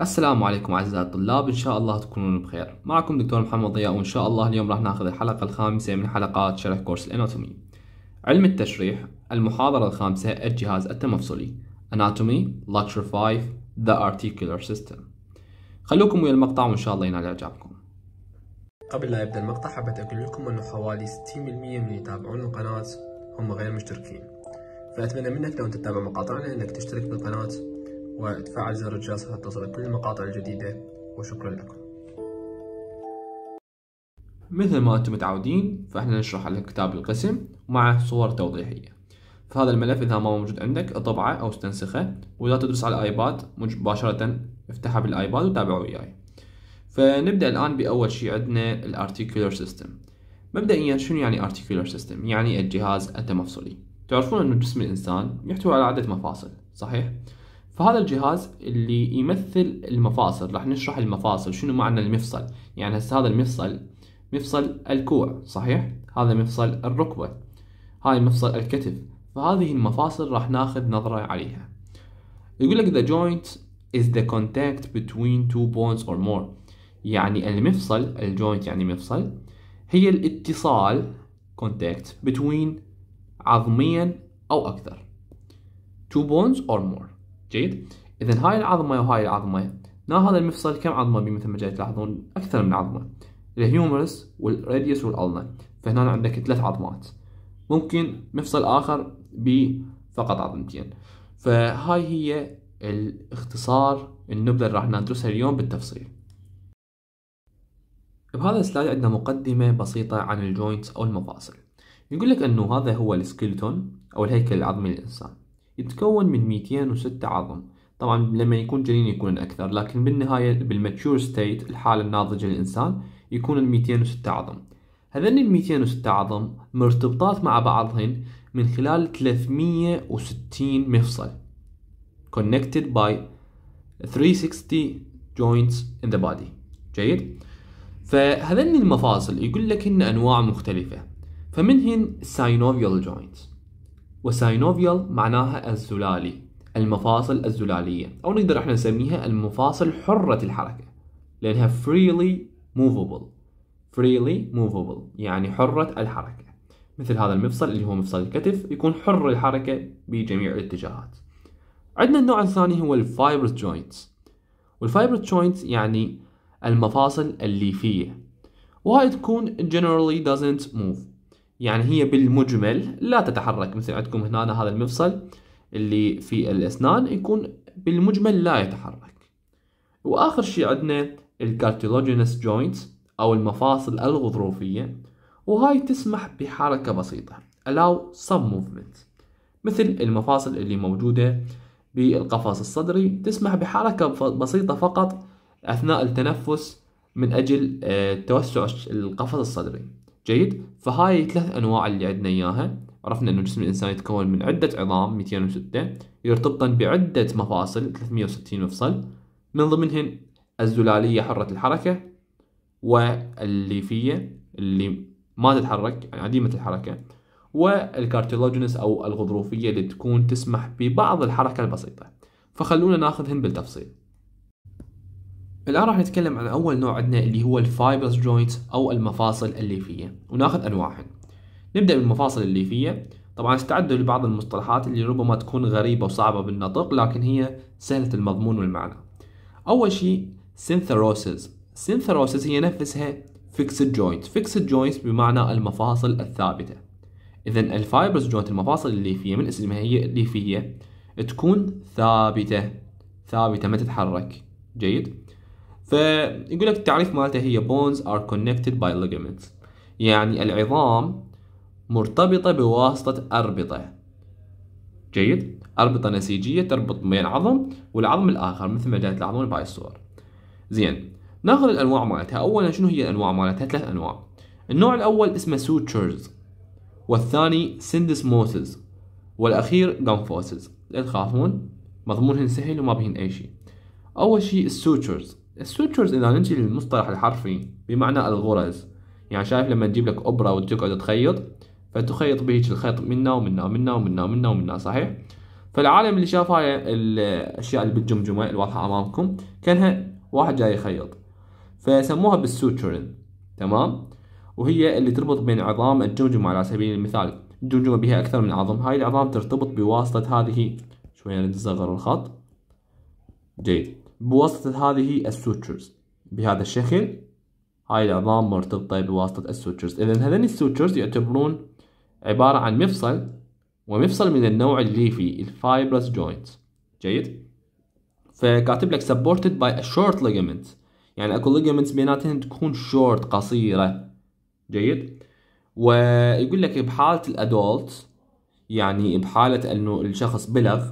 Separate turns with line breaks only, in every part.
السلام عليكم اعزائي الطلاب ان شاء الله تكونون بخير معكم دكتور محمد ضياء وان شاء الله اليوم راح ناخذ الحلقه الخامسه من حلقات شرح كورس الاناتومي علم التشريح المحاضره الخامسه الجهاز التمفصلي اناتومي lecture 5 the articular system خلوكم ويا المقطع وان شاء الله ينال اعجابكم قبل لا يبدا المقطع حبيت اقول لكم انه حوالي 60% من يتابعون القناه هم غير مشتركين فاتمنى منك لو انت تتابع مقاطعنا انك تشترك بالقناه وتفعل زر الجرس حتى تصلك كل المقاطع الجديدة وشكرا لكم مثل ما أنتم متعودين فإحنا نشرح على كتاب القسم مع صور توضيحية فهذا الملف إذا ما موجود عندك اطبعه أو استنسخه وإذا تدرس على الآيباد مباشرة افتحه بالآيباد وتابعه وياي فنبدأ الآن بأول شيء عندنا الارتيكولر سيستم مبدئيا شنو يعني ارتيكولر سيستم يعني الجهاز التمفصلي تعرفون أن جسم الإنسان يحتوي على عدة مفاصل صحيح؟ فهذا الجهاز اللي يمثل المفاصل راح نشرح المفاصل شنو معنى المفصل يعني هسه هذا المفصل مفصل الكوع صحيح هذا مفصل الركبة هاي مفصل الكتف فهذه المفاصل راح ناخذ نظرة عليها يقول لك the joint is the contact between two bones or more يعني المفصل الجوينت يعني مفصل هي الاتصال contact between عظميا أو أكثر two bones or more جيد اذا هاي العظمه وهاي العظمه نا هذا المفصل كم عظمه بي مثل ما جاي تلاحظون اكثر من عظمه الهيومرس والراديوس والالنا فهنا عندك ثلاث عظمات ممكن مفصل اخر ب فقط عظمتين فهاي هي الاختصار النبذه اللي راح ندرسها اليوم بالتفصيل بهذا السلايد عندنا مقدمه بسيطه عن الجوينتس او المفاصل يقول لك انه هذا هو السكيلتون او الهيكل العظمي للانسان يتكون من 206 عظم طبعا لما يكون جنين يكون أكثر لكن بالنهاية بالماتشور ستيت الحالة الناضجة للإنسان يكون ال 206 عظم هذين ال 206 عظم مرتبطات مع بعضهن من خلال 360 مفصل connected by 360 joints in the body جيد فهذين المفاصل يقول لك ان انواع مختلفه فمنهن synovial joints وساينوفيال معناها الزلالي المفاصل الزلالية أو نقدر احنا نسميها المفاصل حرة الحركة لأنها freely movable freely movable يعني حرة الحركة مثل هذا المفصل اللي هو مفصل الكتف يكون حر الحركة بجميع الاتجاهات عندنا النوع الثاني هو الفايبرس جوينتس والفايبرس جوينتس يعني المفاصل الليفية وهاي تكون generally doesn't move يعني هي بالمجمل لا تتحرك مثل عندكم هنا هذا المفصل اللي في الأسنان يكون بالمجمل لا يتحرك وآخر شيء عندنا الكارتيلوجينس جوينت أو المفاصل الغضروفية وهاي تسمح بحركة بسيطة allow some movement مثل المفاصل اللي موجودة بالقفص الصدري تسمح بحركة بسيطة فقط أثناء التنفس من أجل آه، توسع القفص الصدري جيد فهاي ثلاث انواع اللي عندنا اياها عرفنا انه جسم الانسان يتكون من عده عظام 206 يرتبطن بعده مفاصل 360 مفصل من ضمنهن الزلاليه حره الحركه والليفيه اللي ما تتحرك يعني عديمه الحركه والكارتيلوجينس او الغضروفيه اللي تكون تسمح ببعض الحركه البسيطه فخلونا ناخذهن بالتفصيل الآن راح نتكلم عن أول نوع عندنا اللي هو الفايبرز جوينت أو المفاصل الليفية وناخذ أنواعهن نبدأ بالمفاصل الليفية طبعا استعدوا لبعض المصطلحات اللي ربما تكون غريبة وصعبة بالنطق لكن هي سهلة المضمون والمعنى أول شيء سينثروسز سينثروسز هي نفسها فيكسد جوينت فيكسد جوينت بمعنى المفاصل الثابتة إذا الفايبرز جوينت المفاصل الليفية من اسمها هي الليفية تكون ثابتة ثابتة ما تتحرك جيد فيقول لك التعريف مالته هي bones are connected by ligaments يعني العظام مرتبطة بواسطة أربطة جيد أربطة نسيجية تربط بين عظم والعظم الآخر مثل ما جاءت العظم بهاي الصور زين ناخذ الأنواع مالتها أولا شنو هي الأنواع مالتها ثلاث أنواع النوع الأول اسمه سوتشرز والثاني سندسموسز والأخير gamphosis لا تخافون مضمونهن سهل وما بهن أي شيء أول شيء السوتشرز السوتشرز اذا نجي للمصطلح الحرفي بمعنى الغرز يعني شايف لما تجيب لك ابره وتقعد تخيط فتخيط بهيك الخيط منا ومنا ومنا ومنا ومنا ومنا صحيح فالعالم اللي شاف هاي الاشياء اللي بالجمجمه الواضحه امامكم كانها واحد جاي يخيط فسموها بالسوتشرين تمام وهي اللي تربط بين عظام الجمجمه على سبيل المثال الجمجمه بها اكثر من عظم هاي العظام ترتبط بواسطه هذه شويه نصغر الخط جيد بواسطة هذه السوتشرز بهذا الشكل هاي العظام مرتبطة بواسطة السوتشرز إذا هذين السوتشرز يعتبرون عبارة عن مفصل ومفصل من النوع الليفي الفايبرس جوينت جيد فكاتب لك supported by a short ligament يعني اكو ligaments بيناتهم تكون short قصيرة جيد ويقول لك بحالة الادولت يعني بحالة انه الشخص بلغ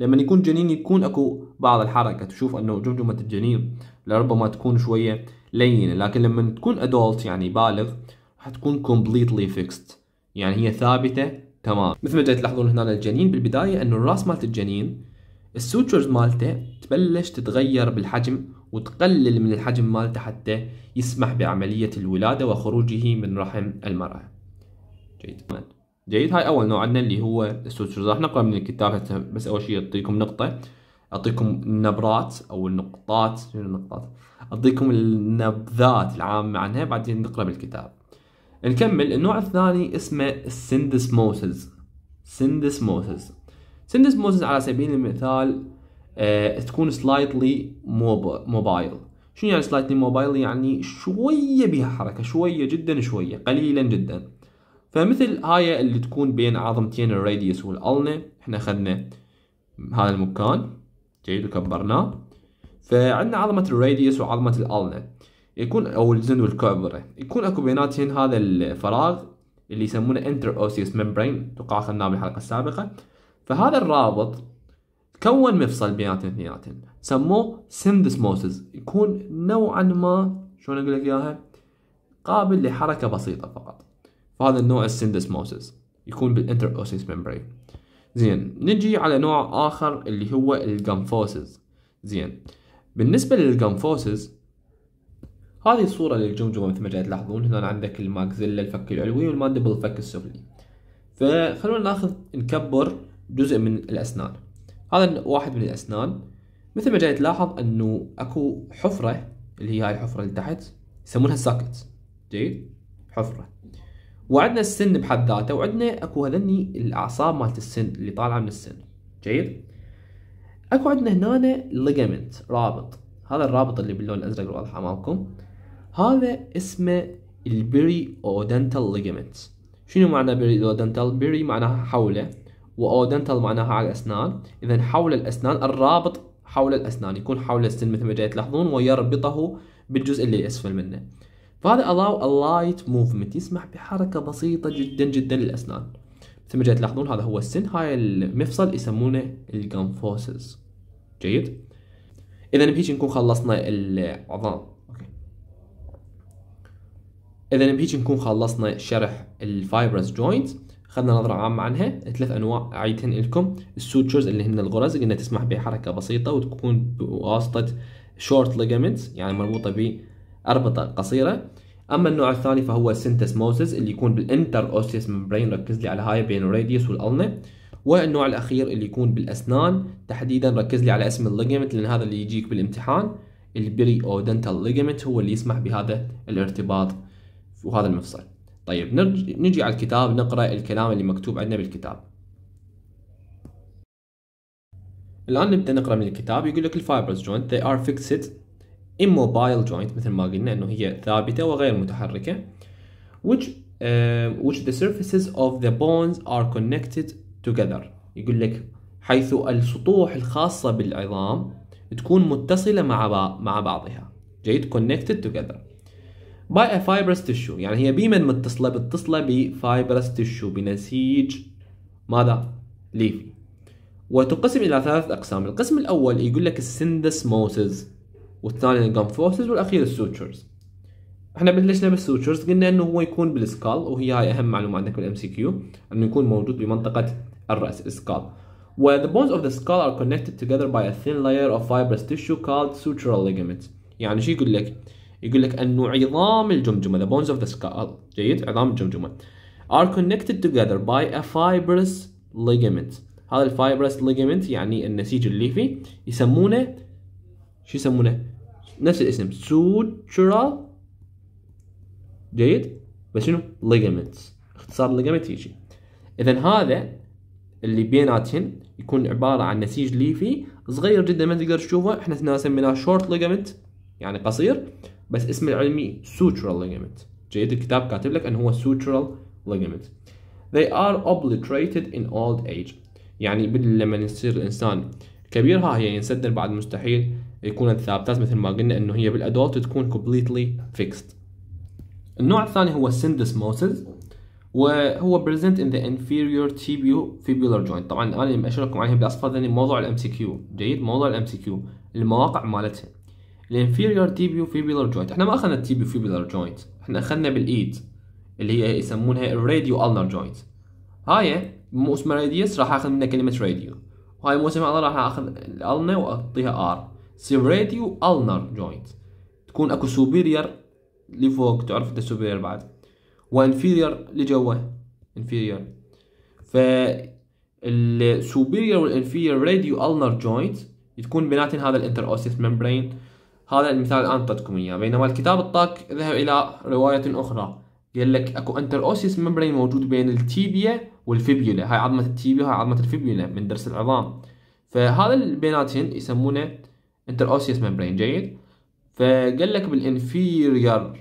لما يكون جنين يكون اكو بعض الحركه تشوف انه جمجمه الجنين لربما تكون شويه لينه لكن لما تكون ادولت يعني بالغ راح تكون كومبليتلي فيكست يعني هي ثابته تمام مثل ما جاي تلاحظون هنا الجنين بالبدايه انه الراس مالت الجنين السوتشرز مالته تبلش تتغير بالحجم وتقلل من الحجم مالته حتى يسمح بعمليه الولاده وخروجه من رحم المراه جيد جيد هاي اول نوع عندنا اللي هو السوتشرز راح نقرا من الكتاب هسه بس اول شيء اعطيكم نقطه اعطيكم النبرات او النقطات شنو النقطات اعطيكم النبذات العامه عنها بعدين نقرا بالكتاب نكمل النوع الثاني اسمه السندسموسز سندسموسز سندسموسز على سبيل المثال أه تكون سلايتلي موبايل شنو يعني سلايتلي موبايل يعني شويه بها حركه شويه جدا شويه قليلا جدا فمثل هاي اللي تكون بين عظمتين الراديوس والالنا احنا اخذنا هذا المكان جيد وكبرناه فعندنا عظمة الراديوس وعظمة الالنا يكون او الزند والكعبرة يكون اكو بيناتهم هذا الفراغ اللي يسمونه انتر اوسيوس ميمبرين توقع اخذناه بالحلقة السابقة فهذا الرابط كون مفصل بيناتهم اثنيناتهم سموه سندسموسز يكون نوعا ما شلون اقول لك اياها قابل لحركة بسيطة فقط فهذا النوع السندسموسس يكون بالانتر اوسيس ميمبرين زين نجي على نوع اخر اللي هو الجامفوسز زين بالنسبه للجامفوسز هذه الصوره للجمجمه مثل ما جاي تلاحظون هنا عندك الماكزيلا الفك العلوي والمانديبل الفك السفلي فخلونا ناخذ نكبر جزء من الاسنان هذا واحد من الاسنان مثل ما جاي تلاحظ انه اكو حفره اللي هي هاي الحفره اللي تحت يسمونها ساكت جيد حفره وعندنا السن بحد ذاته وعندنا اكو هذني الاعصاب مالت السن اللي طالعه من السن جيد اكو عندنا هنا ليجمنت رابط هذا الرابط اللي باللون الازرق الواضح امامكم هذا اسمه البري اودنتال ليجمنت شنو معنى بري اودنتال بري معناها حوله واودنتال معناها على الاسنان اذا حول الاسنان الرابط حول الاسنان يكون حول السن مثل ما جاي تلاحظون ويربطه بالجزء اللي اسفل منه فهذا allow a light movement يسمح بحركة بسيطة جدا جدا للأسنان مثل ما تلاحظون هذا هو السن هاي المفصل يسمونه الجنفوسز جيد إذا بهيج نكون خلصنا العظام اذا بهيج نكون خلصنا شرح الفايبرز جوينت خدنا نظرة عامة عنها ثلاث انواع اعيدهن لكم السوتشرز اللي هن الغرز قلنا تسمح بحركة بسيطة وتكون بواسطة شورت ليجامنتس يعني مربوطة أربطة قصيرة اما النوع الثاني فهو السنتسموسس اللي يكون بالانتر اوسيس ممبرين ركز لي على هاي بين الراديوس والالنه والنوع الاخير اللي يكون بالاسنان تحديدا ركز لي على اسم الليجمنت لان هذا اللي يجيك بالامتحان البري او دنتال ليجمنت هو اللي يسمح بهذا الارتباط وهذا المفصل طيب نرج... نجي على الكتاب نقرا الكلام اللي مكتوب عندنا بالكتاب الان نبدا نقرا من الكتاب يقول لك الفايبرز جوينت they are fixed immobile joint مثل ما قلنا انه هي ثابته وغير متحركه which uh, which the surfaces of the bones are connected together يقول لك حيث السطوح الخاصه بالعظام تكون متصله مع مع بعضها جيد connected together by a fibrous tissue يعني هي بمن متصله متصله بفايبرس tissue بنسيج ماذا ليفي وتقسم الى ثلاث اقسام القسم الاول يقول لك السندسموسز والثاني الجام فورسز والاخير السوتشرز احنا بلشنا بالسوتشرز قلنا انه هو يكون بالسكال وهي هاي اهم معلومه عندك بالام سي كيو انه يكون موجود بمنطقه الراس السكال Where the bones of the skull are connected together by a thin layer of fibrous tissue called sutural ligaments يعني شو يقول لك يقول لك انه عظام الجمجمه the bones of the skull جيد عظام الجمجمه are connected together by a fibrous ligament هذا الفايبرس ليجمنت يعني النسيج الليفي يسمونه شو يسمونه نفس الاسم sutural جيد بس شنو ligaments اختصار ليجمنت يجي اذا هذا اللي بيناتهن يكون عباره عن نسيج ليفي صغير جدا ما تقدر تشوفه احنا هنا سميناه شورت ليجمنت يعني قصير بس اسمه العلمي sutural ليجمنت جيد الكتاب كاتب لك ان هو sutural ليجمنت they are obliterated in old age يعني لما يصير الانسان كبير ها هي ينسدل بعد مستحيل يكون ثابتات مثل ما قلنا انه هي بالادولت تكون كومبليتلي فيكست النوع الثاني هو syndesmosis وهو present in the inferior tibio fibular joint طبعا انا اللي ماشر لكم عليه بالاصفر ذني موضوع الام سي كيو جيد موضوع الام سي كيو المواقع مالتها الانفيريور تيبيو فيبيولار جوينت احنا ما اخذنا التيبيو فيبيولار جوينت احنا اخذنا بالايد e اللي هي يسمونها الراديو النر جوينت هاي مو اسمها راديوس راح اخذ منها كلمه راديو وهاي مو اسمها راح اخذ الالنا واعطيها ار سيبريتيو النر جوينت تكون اكو سوبيرير لفوق تعرف انت سوبيرير بعد وانفيرير لجوه انفيرير ف السوبيرير والانفيرير راديو النر جوينت تكون بيناتهم هذا الانتر اوسيس ممبرين هذا المثال الان اعطيتكم اياه بينما الكتاب الطاق ذهب الى روايه اخرى قال لك اكو انتر اوسيس ممبرين موجود بين التيبيا والفيبيولا هاي عظمه التيبيا هاي عظمه الفيبيولا من درس العظام فهذا بيناتهم يسمونه انتر ممبرين جيد فقال لك بالانفيرير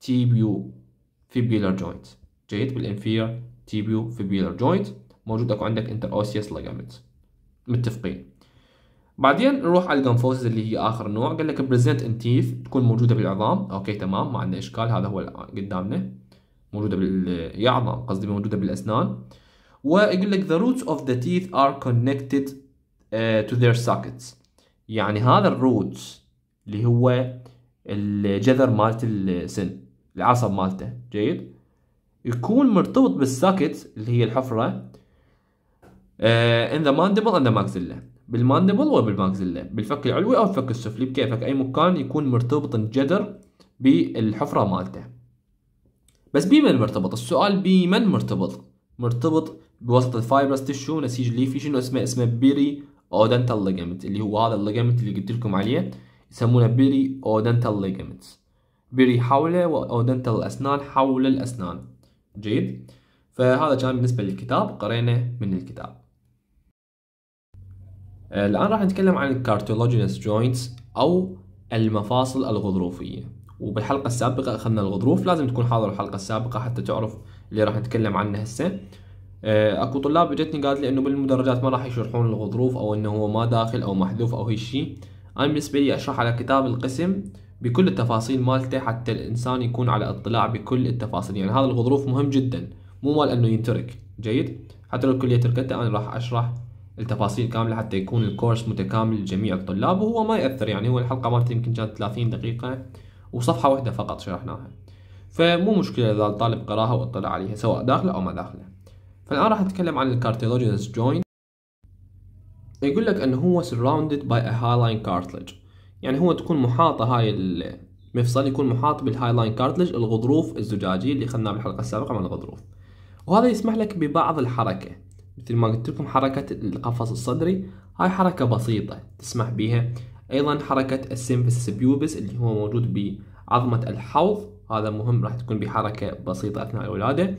تيبيو فيبيلر جوينت جيد بالانفيرير تيبيو فيبيلر جوينت موجود اكو عندك انتر اوسيوس ليجامنت متفقين بعدين نروح على الجنفوزز اللي هي اخر نوع قال لك بريزنت ان تيث تكون موجوده بالعظام اوكي تمام ما عندنا اشكال هذا هو قدامنا موجوده بال يا عظام قصدي موجوده بالاسنان ويقول لك the roots of the teeth are connected uh, to their sockets يعني هذا الروت اللي هو الجذر مالت السن العصب مالته جيد يكون مرتبط بالساكت اللي هي الحفرة ان آه، ذا ماندبل اند ماكسيلا بالماندبل وبالماكسيلا بالفك العلوي او الفك السفلي بكيفك اي مكان يكون مرتبط الجذر بالحفرة مالته بس بمن مرتبط السؤال بمن مرتبط مرتبط بوسط الفايبرس تشو نسيج ليفي شنو اسمه اسمه بيري دنتال ليجامنت اللي هو هذا الليجامنت اللي قلت لكم عليه يسمونه بيري دنتال ليجامنت بيري حوله دنتال الاسنان حول الاسنان جيد فهذا كان بالنسبه للكتاب قرينا من الكتاب آه، الان راح نتكلم عن الكارتولوجينس جوينتس او المفاصل الغضروفيه وبالحلقه السابقه اخذنا الغضروف لازم تكون حاضر الحلقه السابقه حتى تعرف اللي راح نتكلم عنه هسه آه، اكو طلاب اجتني قالت لي انه بالمدرجات ما راح يشرحون الغضروف او انه هو ما داخل او محذوف او هالشيء انا بالنسبه لي اشرح على كتاب القسم بكل التفاصيل مالته حتى الانسان يكون على اطلاع بكل التفاصيل يعني هذا الغضروف مهم جدا مو مال انه ينترك جيد حتى لو الكليه تركته انا راح اشرح التفاصيل كامله حتى يكون الكورس متكامل لجميع الطلاب وهو ما ياثر يعني هو الحلقه مالته يمكن كانت 30 دقيقه وصفحه واحده فقط شرحناها فمو مشكله اذا الطالب قراها واطلع عليها سواء داخله او ما داخله فالآن راح نتكلم عن الكارتيلوجينس جوينت يقول لك أنه هو surrounded by a hyaline cartilage يعني هو تكون محاطة هاي المفصل يكون محاط بالهايلاين كارتلج الغضروف الزجاجي اللي أخذناه بالحلقة السابقة من الغضروف وهذا يسمح لك ببعض الحركة مثل ما قلت لكم حركة القفص الصدري هاي حركة بسيطة تسمح بها أيضا حركة السيمفيسس بيوبس اللي هو موجود بعظمة الحوض هذا مهم راح تكون بحركة بسيطة أثناء الولادة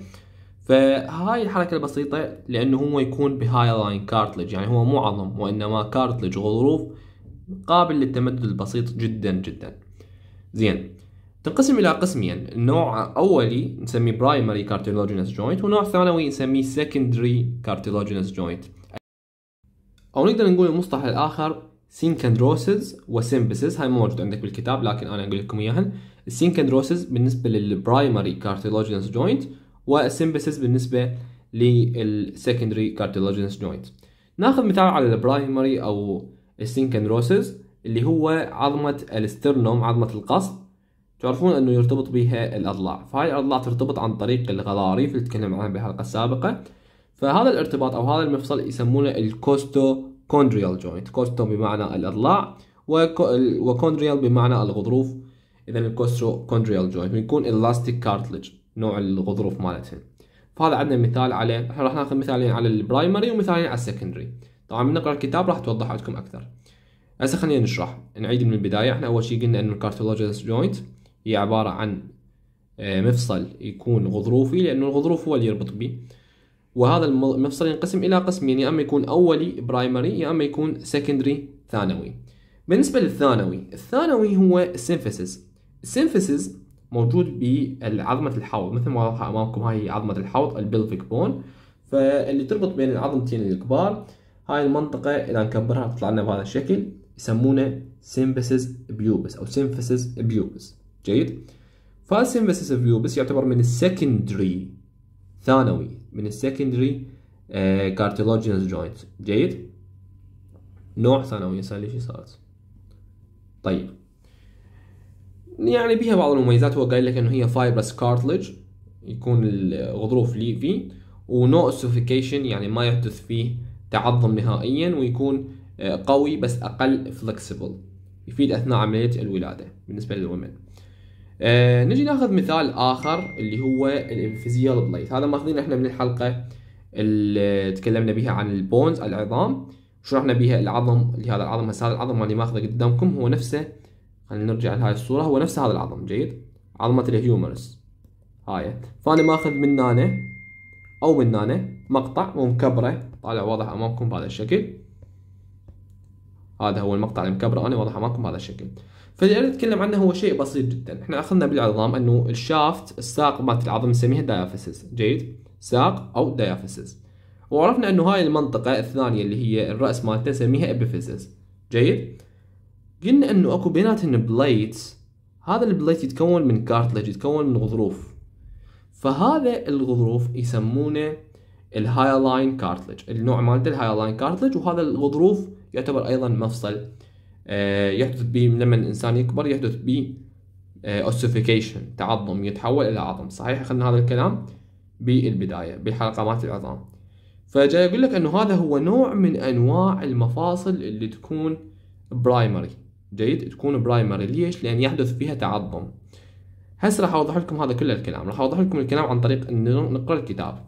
فهاي الحركه البسيطه لانه هو يكون بهاي لاين كارتلج يعني هو مو عظم وانما كارتلج غضروف قابل للتمدد البسيط جدا جدا زين تنقسم الى قسمين نوع اولي نسميه برايمري كارتيلوجينس جوينت ونوع ثانوي نسميه سكندري كارتيلوجينس جوينت او نقدر نقول المصطلح الاخر سينكندروسز وسيمبسز هاي موجود عندك بالكتاب لكن انا اقول لكم اياهن السينكندروسز بالنسبه للبرايمري كارتيلوجينس جوينت وسيمبسيس بالنسبه للسكندري كارتيلاجينس جوينت ناخذ مثال على البرايمري او السينكنروسز اللي هو عظمه الاسترنوم عظمه القصب تعرفون انه يرتبط بها الاضلاع فهاي الاضلاع ترتبط عن طريق الغضاريف اللي تكلمنا عنها بالحلقه السابقه فهذا الارتباط او هذا المفصل يسمونه الكوستو كوندريال جوينت كوستو بمعنى الاضلاع وكوندريال بمعنى الغضروف اذا الكوستو كوندريال جوينت بيكون الاستيك كارتلج نوع الغضروف مالتهم فهذا عندنا مثال على احنا راح ناخذ مثالين على البرايمري ومثالين على السكندري طبعا من نقرا الكتاب راح توضح عندكم اكثر هسه خلينا نشرح نعيد من البدايه احنا اول شيء قلنا ان الكارتولوجيس جوينت هي عباره عن آه، مفصل يكون غضروفي لانه الغضروف هو اللي يربط به وهذا المفصل ينقسم الى قسمين يعني يا اما يكون اولي برايمري يا اما يكون سكندري ثانوي بالنسبه للثانوي الثانوي هو السينفيسز السينفيسز موجود بعظمه الحوض مثل ما واضحه امامكم هاي هي عظمه الحوض البلفيك بون فاللي تربط بين العظمتين الكبار هاي المنطقه اذا نكبرها تطلع لنا بهذا الشكل يسمونه سيمفيسيس بيوبس او سيمفيسيس بيوبس جيد فالسيمفيسيس بيوبس يعتبر من السكندري ثانوي من السكندري كارتيلوجينس جوينت جيد نوع ثانوي انسان ليش صارت طيب يعني بها بعض المميزات هو قايل لك انه هي فايبرس كارتلج يكون الغضروف لي فيه ونو اوسيفيكيشن يعني ما يحدث فيه تعظم نهائيا ويكون آه، قوي بس اقل فلكسبل يفيد اثناء عمليه الولاده بالنسبه للومن أه نجي ناخذ مثال اخر اللي هو الانفيزيال بليت هذا ماخذينه احنا من الحلقه اللي تكلمنا بها عن البونز العظام شرحنا بها العظم اللي هذا العظم هسه هذا العظم اللي ماخذه قدامكم هو نفسه خلينا نرجع لهاي الصورة هو نفس هذا العظم جيد عظمة الهيومرس هاي فأنا ماخذ من هنا أو من هنا مقطع ومكبره طالع واضح أمامكم بهذا الشكل هذا هو المقطع المكبره انا واضح امامكم بهذا الشكل فاللي اتكلم عنه هو شيء بسيط جدا احنا اخذنا بالعظام انه الشافت الساق مالت العظم نسميها دايافيسس جيد ساق او دايافيسس وعرفنا انه هاي المنطقه الثانيه اللي هي الراس مالته نسميها ابيفيسس جيد قلنا انه اكو بيناتهن بليتس هذا البليت يتكون من كارتلج يتكون من غضروف فهذا الغضروف يسمونه الهايلاين كارتلج النوع مالته الهايلاين كارتلج وهذا الغضروف يعتبر ايضا مفصل آه، يحدث به لما الانسان يكبر يحدث به اوسيفيكيشن آه، تعظم يتحول الى عظم صحيح اخذنا هذا الكلام بالبدايه بالحلقه مالت العظام فجاي اقول لك انه هذا هو نوع من انواع المفاصل اللي تكون برايمري جيد تكون برايمري ليش لان يحدث فيها تعظم هسه راح اوضح لكم هذا كل الكلام راح اوضح لكم الكلام عن طريق انه نقرا الكتاب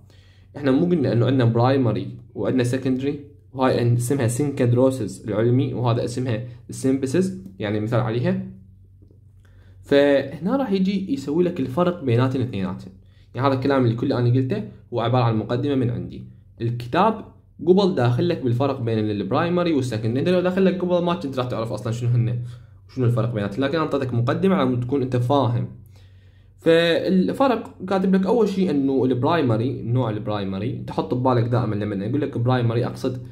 احنا مو قلنا انه عندنا برايمري وعندنا سكندري وهاي اسمها سينكادروسز العلمي وهذا اسمها السيمبسز يعني مثال عليها فهنا راح يجي يسوي لك الفرق بيناتهم اثنيناتهم يعني هذا الكلام اللي كله انا قلته هو عباره عن مقدمه من عندي الكتاب قبل داخل لك بالفرق بين البرايمري والسكندري انت لو داخل لك قبل ما كنت راح تعرف اصلا شنو هن شنو الفرق بيناتهم لكن اعطيتك مقدمه على تكون انت فاهم فالفرق كاتب لك اول شيء انه البرايمري نوع البرايمري تحط ببالك دائما لما اقول لك برايمري اقصد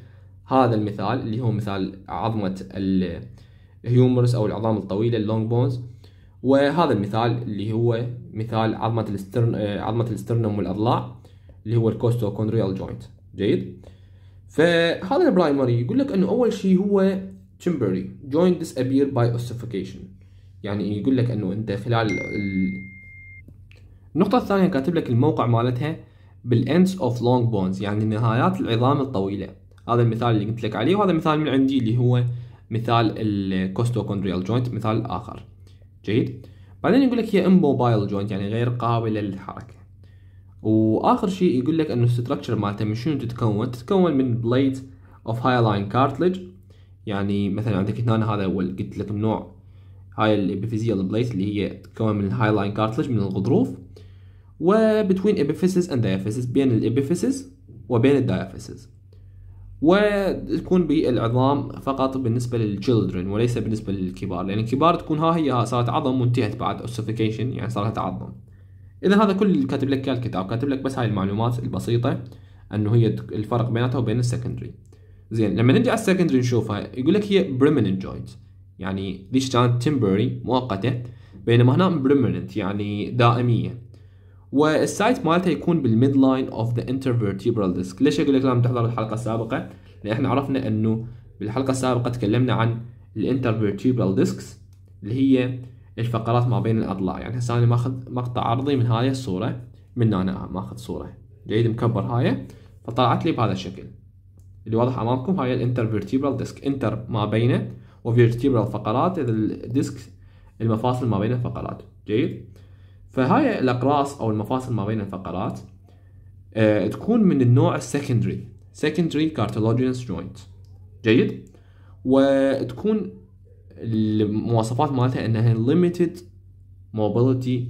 هذا المثال اللي هو مثال عظمه الهيومرس او العظام الطويله اللونج بونز وهذا المثال اللي هو مثال عظمه الاسترن عظمه الاسترنوم والاضلاع اللي هو الكوستو كوندريال جوينت جيد فهذا البرايمري يقول لك انه اول شيء هو temporary joint disappear by ossification يعني يقول لك انه انت خلال ال... النقطة الثانية كاتب لك الموقع مالتها بالends of long bones يعني نهايات العظام الطويلة هذا المثال اللي قلت لك عليه وهذا مثال من عندي اللي هو مثال الكوستوكوندريال جوينت مثال آخر جيد بعدين يقول لك هي immobile joint يعني غير قابلة للحركة واخر شيء يقول لك انه الستركتشر مالته من شنو تتكون تتكون من بليت اوف لاين كارتلج يعني مثلا عندك هنا هذا اول قلت لك نوع هاي الابيفيزيال بليت اللي هي تتكون من لاين كارتلج من الغضروف وبتوين ابيفيسس اند دايفيسس بين الابيفيسس وبين الدايفيسس وتكون بالعظام فقط بالنسبه للجلدرن وليس بالنسبه للكبار لان يعني الكبار تكون ها هي صارت عظم وانتهت بعد اوسفيكيشن يعني صارت عظم اذا هذا كل اللي كاتب لك اياه الكتاب كاتب لك بس هاي المعلومات البسيطه انه هي الفرق بيناتها وبين السكندري زين لما نجي على السكندري نشوفها يقول لك هي permanent joint يعني ليش كانت temporary مؤقته بينما هنا permanent يعني دائميه والسايت مالته يكون بالميد لاين اوف ذا انترفيرتيبرال ديسك ليش اقول لك لازم تحضر الحلقه السابقه لان احنا عرفنا انه بالحلقه السابقه تكلمنا عن الانترفيرتيبرال ديسكس اللي هي الفقرات ما بين الاضلاع يعني هسه انا ماخذ مقطع عرضي من هاي الصوره من هنا ماخذ صوره جيد مكبر هاي فطلعت لي بهذا الشكل اللي واضح امامكم هاي الانتر فيرتيبرال ديسك انتر ما بينه وفيرتيبرال فقرات الديسك المفاصل ما بين الفقرات جيد فهاي الاقراص او المفاصل ما بين الفقرات آه تكون من النوع السكندري secondary cartilaginous joint جيد وتكون المواصفات مالتها انها limited mobility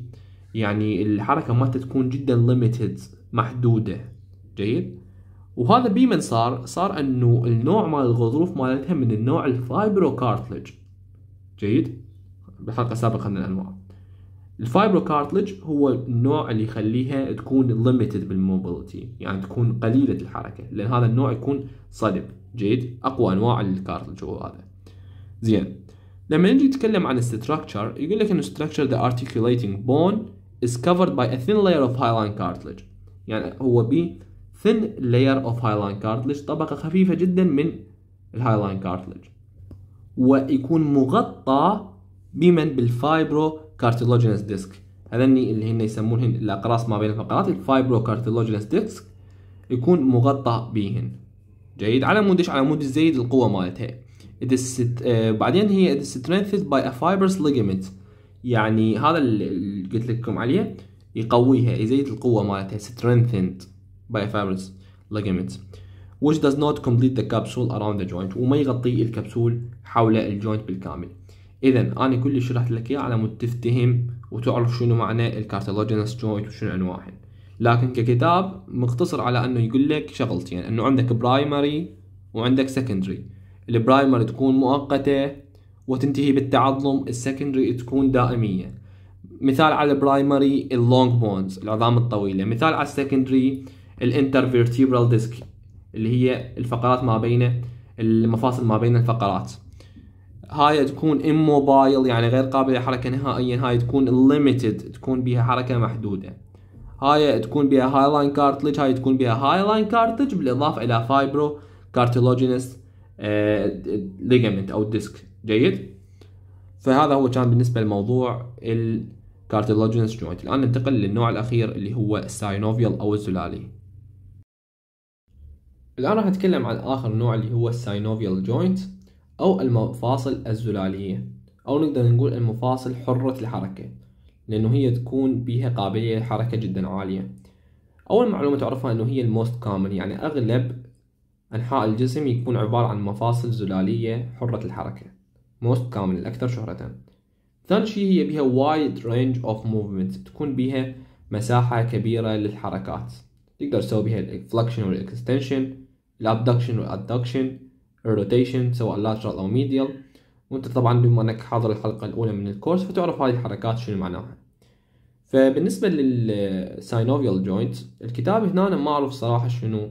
يعني الحركه مالتها تكون جدا limited محدوده جيد وهذا بيمن صار صار انه النوع مال الغضروف مالتها من النوع كارتلج جيد بحلقه سابقه من الانواع كارتلج هو النوع اللي يخليها تكون ليميتد بالموبيلتي يعني تكون قليله الحركه لان هذا النوع يكون صلب جيد اقوى انواع الكارتلج هو هذا زين لما نجي نتكلم عن structure يقول لك ان structure the articulating bone is covered by a thin layer of hyaline cartilage يعني هو ب thin layer of hyaline cartilage طبقة خفيفة جدا من الهايلاين cartilage ويكون مغطى بمن بالفايبرو كارتيلوجينس ديسك هذني اللي هن يسمونهن الاقراص ما بين الفقرات الفايبرو كارتيلوجينس ديسك يكون مغطى بيهن جيد على مود ايش على مود الزيد القوه مالتها it is set, uh, بعدين هي it is strengthened by a fibrous ligament يعني هذا اللي قلت لكم عليه يقويها يزيد القوة مالتها strengthened by a fibrous ligament which does not complete the capsule around the joint وما يغطي الكبسول حول الجوينت بالكامل اذا انا كل شرحت لك اياه على مود تفتهم وتعرف شنو معنى الكارتلوجينس جوينت وشنو انواعه لكن ككتاب مقتصر على انه يقول لك شغلتين يعني انه عندك برايمري وعندك سكندري البرايمر تكون مؤقتة وتنتهي بالتعظم السكندري تكون دائمية مثال على البرايمري اللونج بونز العظام الطويلة مثال على السكندري الانترفيرتيبرال ديسك اللي هي الفقرات ما بين المفاصل ما بين الفقرات هاي تكون اموبايل يعني غير قابلة للحركة نهائيا هاي تكون ليميتد تكون بها حركة محدودة هاي تكون بها هاي لاين كارتلج هاي تكون بها هاي لاين كارتلج بالاضافة الى فايبرو cartilogenous ليجمنت آه، او الديسك جيد فهذا هو كان بالنسبه لموضوع الكارتيلاجينس جوينت الان ننتقل للنوع الاخير اللي هو الساينوفيال او الزلالي الان راح نتكلم عن اخر نوع اللي هو الساينوفيال جوينت او المفاصل الزلاليه او نقدر نقول المفاصل حره الحركه لانه هي تكون بها قابليه للحركه جدا عاليه اول معلومه تعرفها انه هي الموست كومن يعني اغلب أنحاء الجسم يكون عبارة عن مفاصل زلالية حرة الحركة كامل الأكثر شهرة ثاني شيء هي بها وايد رينج اوف موفمنت تكون بها مساحة كبيرة للحركات تقدر تسوي بها الفلكشن والاكستنشن الابدكشن والادكشن الروتيشن سواء لاترال او ميديال وانت طبعا بما انك حاضر الحلقة الاولى من الكورس فتعرف هذه الحركات شنو معناها فبالنسبة للساينوفيال جوينت الكتاب هنا أنا ما أعرف صراحة شنو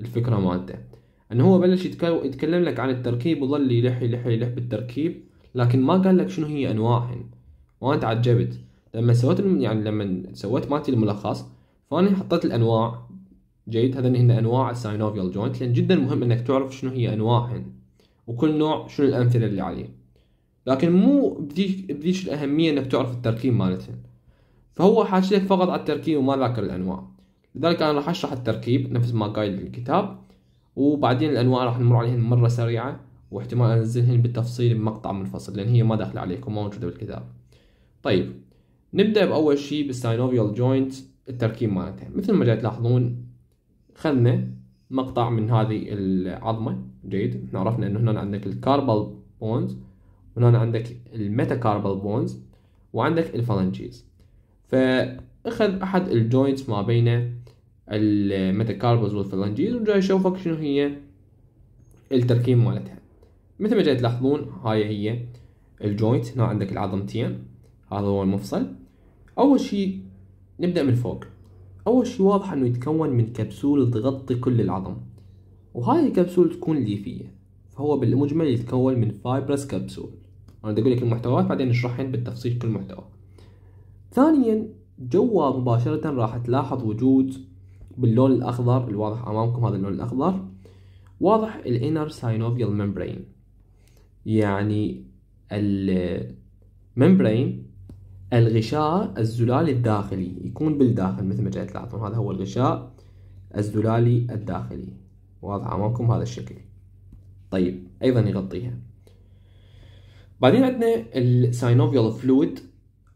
الفكرة مالته انه هو بلش يتكلم لك عن التركيب وظل يلح يلح يلح بالتركيب لكن ما قال لك شنو هي انواعهن وانا تعجبت لما سويت يعني لما سويت مالتي الملخص فانا حطيت الانواع جيد هذا هن انواع الساينوفيال جوينت لان جدا مهم انك تعرف شنو هي انواعهن وكل نوع شنو الامثله اللي عليه لكن مو بديش بديش الاهميه انك تعرف التركيب مالتهن فهو حاشلك فقط على التركيب وما ذاكر الانواع لذلك انا راح اشرح التركيب نفس ما قايل الكتاب وبعدين الانواع راح نمر عليهن مره سريعه واحتمال انزلهن بالتفصيل بمقطع منفصل لان هي ما داخله عليكم ما موجوده بالكتاب طيب نبدا باول شيء بالساينوفيال جوينت التركيب مالتها مثل ما جاي تلاحظون خلنا مقطع من هذه العظمه جيد احنا عرفنا انه هنا عندك الكاربال بونز وهنا عندك الميتاكاربال بونز وعندك الفالنجيز فاخذ احد الجوينتس ما بين الميتاكاربوز والفلانجيز وجاي اشوفك شنو هي التركيب مالتها مثل ما جاي تلاحظون هاي هي الجوينت هنا عندك العظمتين هذا هو المفصل اول شيء نبدا من فوق اول شيء واضح انه يتكون من كبسول تغطي كل العظم وهاي الكبسول تكون ليفيه فهو بالمجمل يتكون من فايبرس كبسول انا بدي اقول لك المحتويات بعدين نشرحهن بالتفصيل كل محتوى ثانيا جوا مباشرة راح تلاحظ وجود باللون الاخضر الواضح امامكم هذا اللون الاخضر واضح الانر ساينوفيال ممبرين يعني الممبرين الغشاء الزلالي الداخلي يكون بالداخل مثل ما جاي تلاحظون هذا هو الغشاء الزلالي الداخلي واضح امامكم هذا الشكل طيب ايضا يغطيها بعدين عندنا الساينوفيال فلويد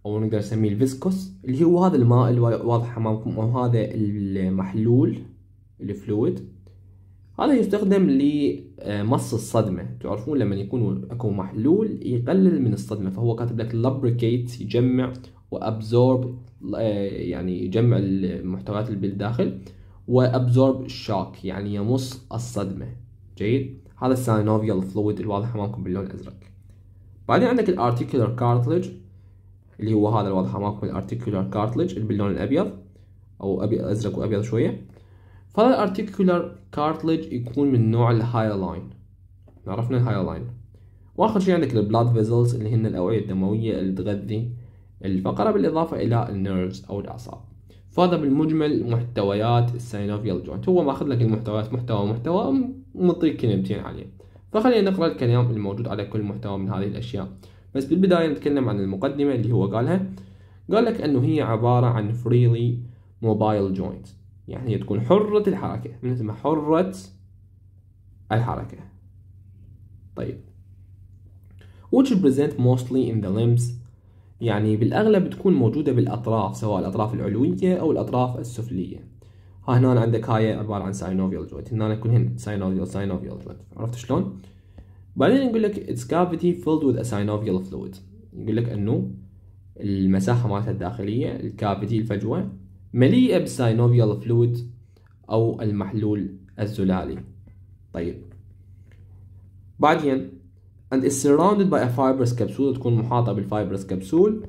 او نقدر نسميه الفيسكوس اللي هو هذا الماء الواضح امامكم او هذا المحلول الفلويد هذا يستخدم لمص آه، الصدمة تعرفون لما يكون اكو محلول يقلل من الصدمة فهو كاتب لك لابريكيت يجمع وابزورب آه، يعني يجمع المحتويات اللي بالداخل وابزورب الشوك يعني يمص الصدمة جيد هذا السينوفيال فلويد الواضح امامكم باللون الازرق بعدين عندك الارتيكولار كارتلج اللي هو هذا الواضحة ماكو معكم الارتيكولار كارتلج اللي باللون الابيض او أبيض ازرق وابيض شويه فهذا الارتيكولار كارتلج يكون من نوع الهايلاين عرفنا الهايلاين واخر شيء عندك البلاد فيزلز اللي هن الاوعيه الدمويه اللي تغذي الفقره بالاضافه الى النيرفز او الاعصاب فهذا بالمجمل محتويات السينوفيال جوينت هو ماخذ لك المحتويات محتوى محتوى ومعطيك كلمتين عليه فخلينا نقرا الكلام الموجود على كل محتوى من هذه الاشياء بس بالبداية نتكلم عن المقدمة اللي هو قالها قال لك أنه هي عبارة عن فريلي موبايل جوينت يعني هي تكون حرة الحركة من اسمها حرة الحركة طيب which present mostly in the limbs يعني بالأغلب تكون موجودة بالأطراف سواء الأطراف العلوية أو الأطراف السفلية ها هنا عندك هاي عبارة عن سينوفيال جوينت هنا كلهن سينوفيال سينوفيال جوينت عرفت شلون؟ بعدين يقول لك its cavity filled with a synovial fluid يقول لك انه المساحه مالتها الداخليه الكافيتي الفجوه مليئه بالساينوفيال فلويد او المحلول الزلالي طيب بعدين and is surrounded by a fibrous capsule تكون محاطه بالفايبرس كبسول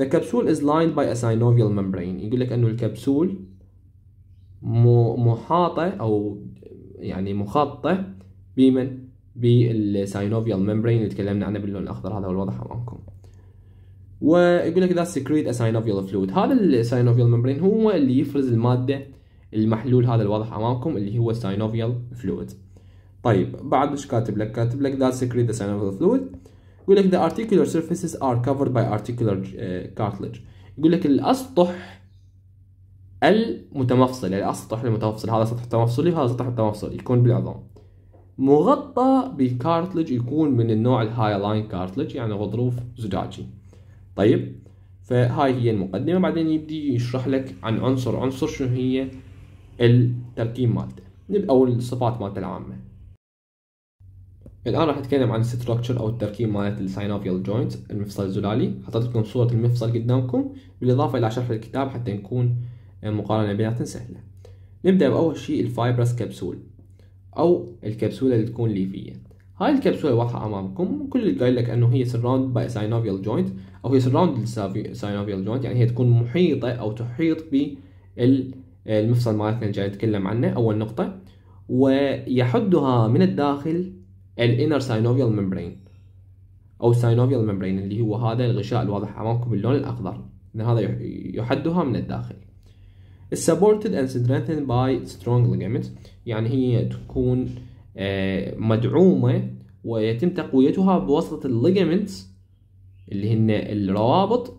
the capsule is lined by a synovial membrane يقول لك انه الكبسول محاطه او يعني مخطه بمن بالساينوفيال ميمبرين اللي تكلمنا عنه باللون الاخضر هذا هو الواضح امامكم ويقول لك ذا سكريت ساينوفيال فلويد هذا الساينوفيال ميمبرين هو اللي يفرز الماده المحلول هذا الواضح امامكم اللي هو الساينوفيال فلويد طيب بعد ايش كاتب لك كاتب لك ذا سكريت ساينوفيال فلويد يقول لك the articular surfaces are covered by articular آه، cartilage يقول لك الاسطح المتمفصل يعني الاسطح المتمفصل هذا سطح تمفصلي وهذا سطح تمفصلي يكون بالعظام مغطى بكارتلج يكون من النوع الهايلاين كارتلج يعني غضروف زجاجي طيب فهاي هي المقدمه بعدين يبدي يشرح لك عن عنصر عنصر شنو هي التركيب مالته او الصفات مالته العامه الان راح اتكلم عن الستركتشر او التركيب مالت الساينوفيال جوينت المفصل الزلالي حطيت لكم صوره المفصل قدامكم بالاضافه الى شرح الكتاب حتى نكون مقارنه بيناتهم سهله نبدا باول شيء الفايبرس كبسول او الكبسوله اللي تكون ليفيه هاي الكبسوله واضحه امامكم كل قايل لك انه هي سراوند باي ساينوفيال جوينت او هي سراوند ساينوفيال جوينت يعني هي تكون محيطه او تحيط بالمفصل مالتنا اللي جاي نتكلم عنه اول نقطه ويحدها من الداخل الانر ساينوفيال ممبرين او ساينوفيال ممبرين اللي هو هذا الغشاء الواضح امامكم باللون الاخضر هذا يحدها من الداخل supported and strengthened by strong ligaments يعني هي تكون آه، مدعومة ويتم تقويتها بواسطة الليجامنتس اللي هن الروابط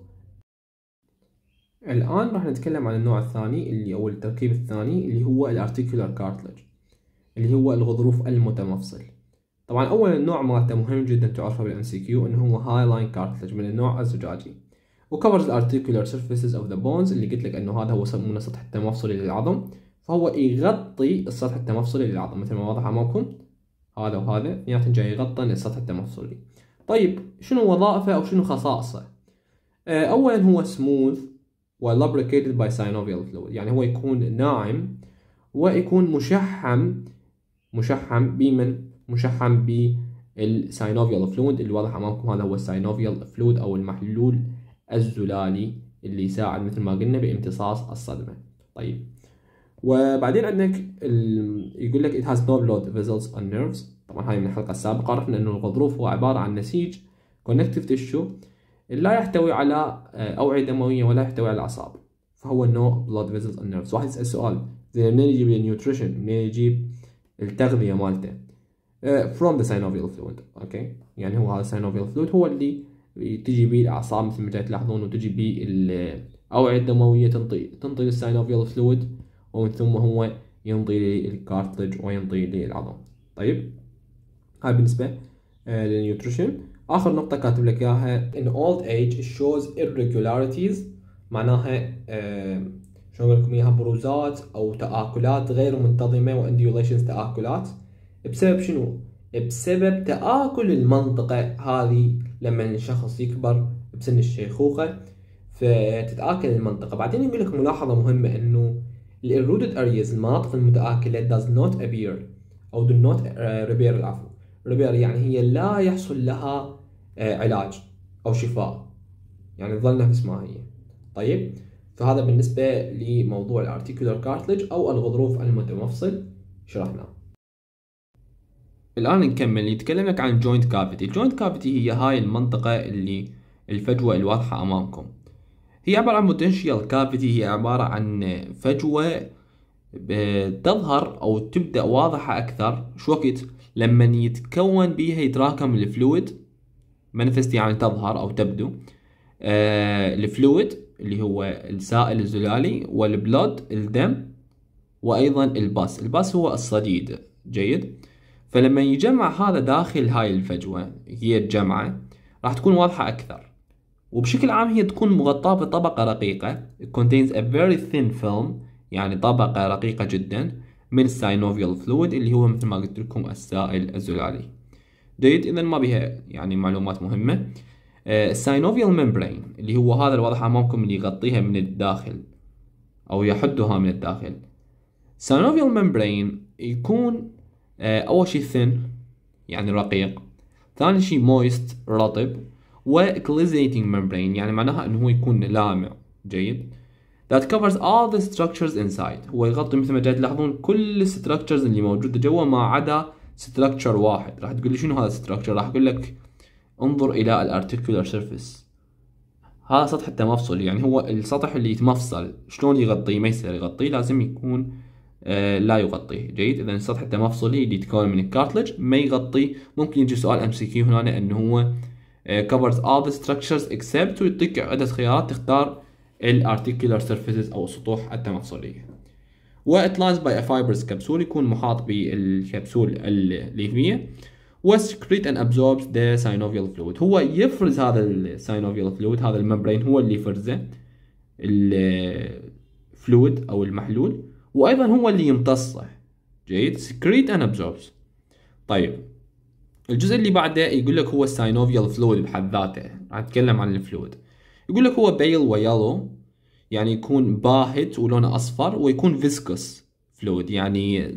الآن راح نتكلم عن النوع الثاني اللي أو التركيب الثاني اللي هو الارتيكولار كارتلج اللي هو الغضروف المتمفصل طبعا أول النوع مالته مهم جدا تعرفه بالان سي كيو إنه هو هاي لاين كارتلج من النوع الزجاجي وكفرز الارتيكولار سيرفيسز اوف ذا بونز اللي قلت لك انه هذا هو يسمونه السطح التمفصلي للعظم فهو يغطي السطح التمفصلي للعظم مثل ما واضح امامكم هذا وهذا اثنيناتهم جاي يغطي السطح التمفصلي طيب شنو وظائفه او شنو خصائصه آه، اولا هو smooth ولبريكيتد باي synovial fluid يعني هو يكون ناعم ويكون مشحم مشحم بمن مشحم بالساينوفيال فلويد اللي واضح امامكم هذا هو الساينوفيال فلويد او المحلول الزلالي اللي يساعد مثل ما قلنا بامتصاص الصدمة طيب وبعدين عندك يقول لك it has no blood vessels and nerves طبعا هاي من الحلقة السابقة عرفنا انه الغضروف هو عبارة عن نسيج connective tissue لا يحتوي على آه، أوعية دموية ولا يحتوي على اعصاب فهو no blood vessels and nerves واحد يسأل سؤال زين منين يجيب النيوتريشن منين يجيب التغذية مالته آه، from the synovial fluid اوكي okay. يعني هو هذا synovial fluid هو اللي تجي به الاعصاب مثل ما تلاحظون وتجي به الاوعيه الدمويه تنطي تنطي للساينوفيال فلويد ومن ثم هو ينطي للكارتلج وينطي للعظم طيب هاي بالنسبه آه، للنيوتريشن اخر نقطه كاتب لك اياها in old age shows irregularities معناها آه، شلون اقول لكم اياها بروزات او تاكلات غير منتظمه وانديوليشنز تاكلات بسبب شنو؟ بسبب تآكل المنطقة هذه لما الشخص يكبر بسن الشيخوخة فتتآكل المنطقة بعدين يقول لك ملاحظة مهمة أنه Eroded Areas المناطق المتآكلة does not appear أو do not آه، repair العفو repair يعني هي لا يحصل لها آه، علاج أو شفاء يعني تظل نفس ما هي طيب فهذا بالنسبة لموضوع الارتيكولار كارتلج أو الغضروف المتمفصل شرحناه الآن نكمل يتكلم لك عن الجوينت كافيتي الجوينت كافيتي هي هاي المنطقة اللي الفجوة الواضحة أمامكم هي عبارة عن بوتنشال كافيتي هي عبارة عن فجوة آه، تظهر أو تبدأ واضحة أكثر شو وقت لما يتكون بيها يتراكم الفلويد manifest يعني تظهر أو تبدو آه، الفلويد اللي هو السائل الزلالي والبلود الدم وأيضا الباس الباس هو الصديد جيد فلما يجمع هذا داخل هاي الفجوة هي الجمعة راح تكون واضحة أكثر وبشكل عام هي تكون مغطاة بطبقة رقيقة It contains a very thin film يعني طبقة رقيقة جدا من synovial fluid اللي هو مثل ما قلت لكم السائل الزلالي جيد إذا ما بها يعني معلومات مهمة آه، synovial membrane اللي هو هذا الواضح أمامكم اللي يغطيها من الداخل أو يحدها من الداخل الساينوفيال ممبرين يكون آه، أول شي thin يعني رقيق ثاني شي moist رطب و collisionating membrane يعني معناها انه هو يكون لامع جيد that covers all the structures inside هو يغطي مثل ما جاي تلاحظون كل الستراكشرز اللي موجوده جوا ما عدا ستراكشر واحد راح تقول لي شنو هذا الستراكشر راح اقول لك انظر الى الارتيكولار سيرفيس هذا سطح التمفصل يعني هو السطح اللي يتمفصل شلون يغطيه ما يصير يغطيه لازم يكون آه، لا يغطيه جيد اذا السطح التمفصلي اللي يتكون من الكارتلج ما يغطي ممكن يجي سؤال ام سي كيو هنا انه هو آه، covers all the structures except ويعطيك عدة خيارات تختار الارتيكولار سيرفيسز او السطوح التمفصليه by باي فايبرز كبسول يكون محاط بالكبسول الليفيه وسكريت ان ابزوربز ذا ساينوفيال فلويد هو يفرز هذا الساينوفيال فلويد هذا الممبرين هو اللي يفرزه الفلويد او المحلول وايضا هو اللي يمتصه جيد سكريت ان ابزوربس طيب الجزء اللي بعده يقول لك هو الساينوفيال فلويد بحد ذاته اتكلم عن الفلويد يقول لك هو بيل ويلو يعني يكون باهت ولونه اصفر ويكون فيسكوس فلويد يعني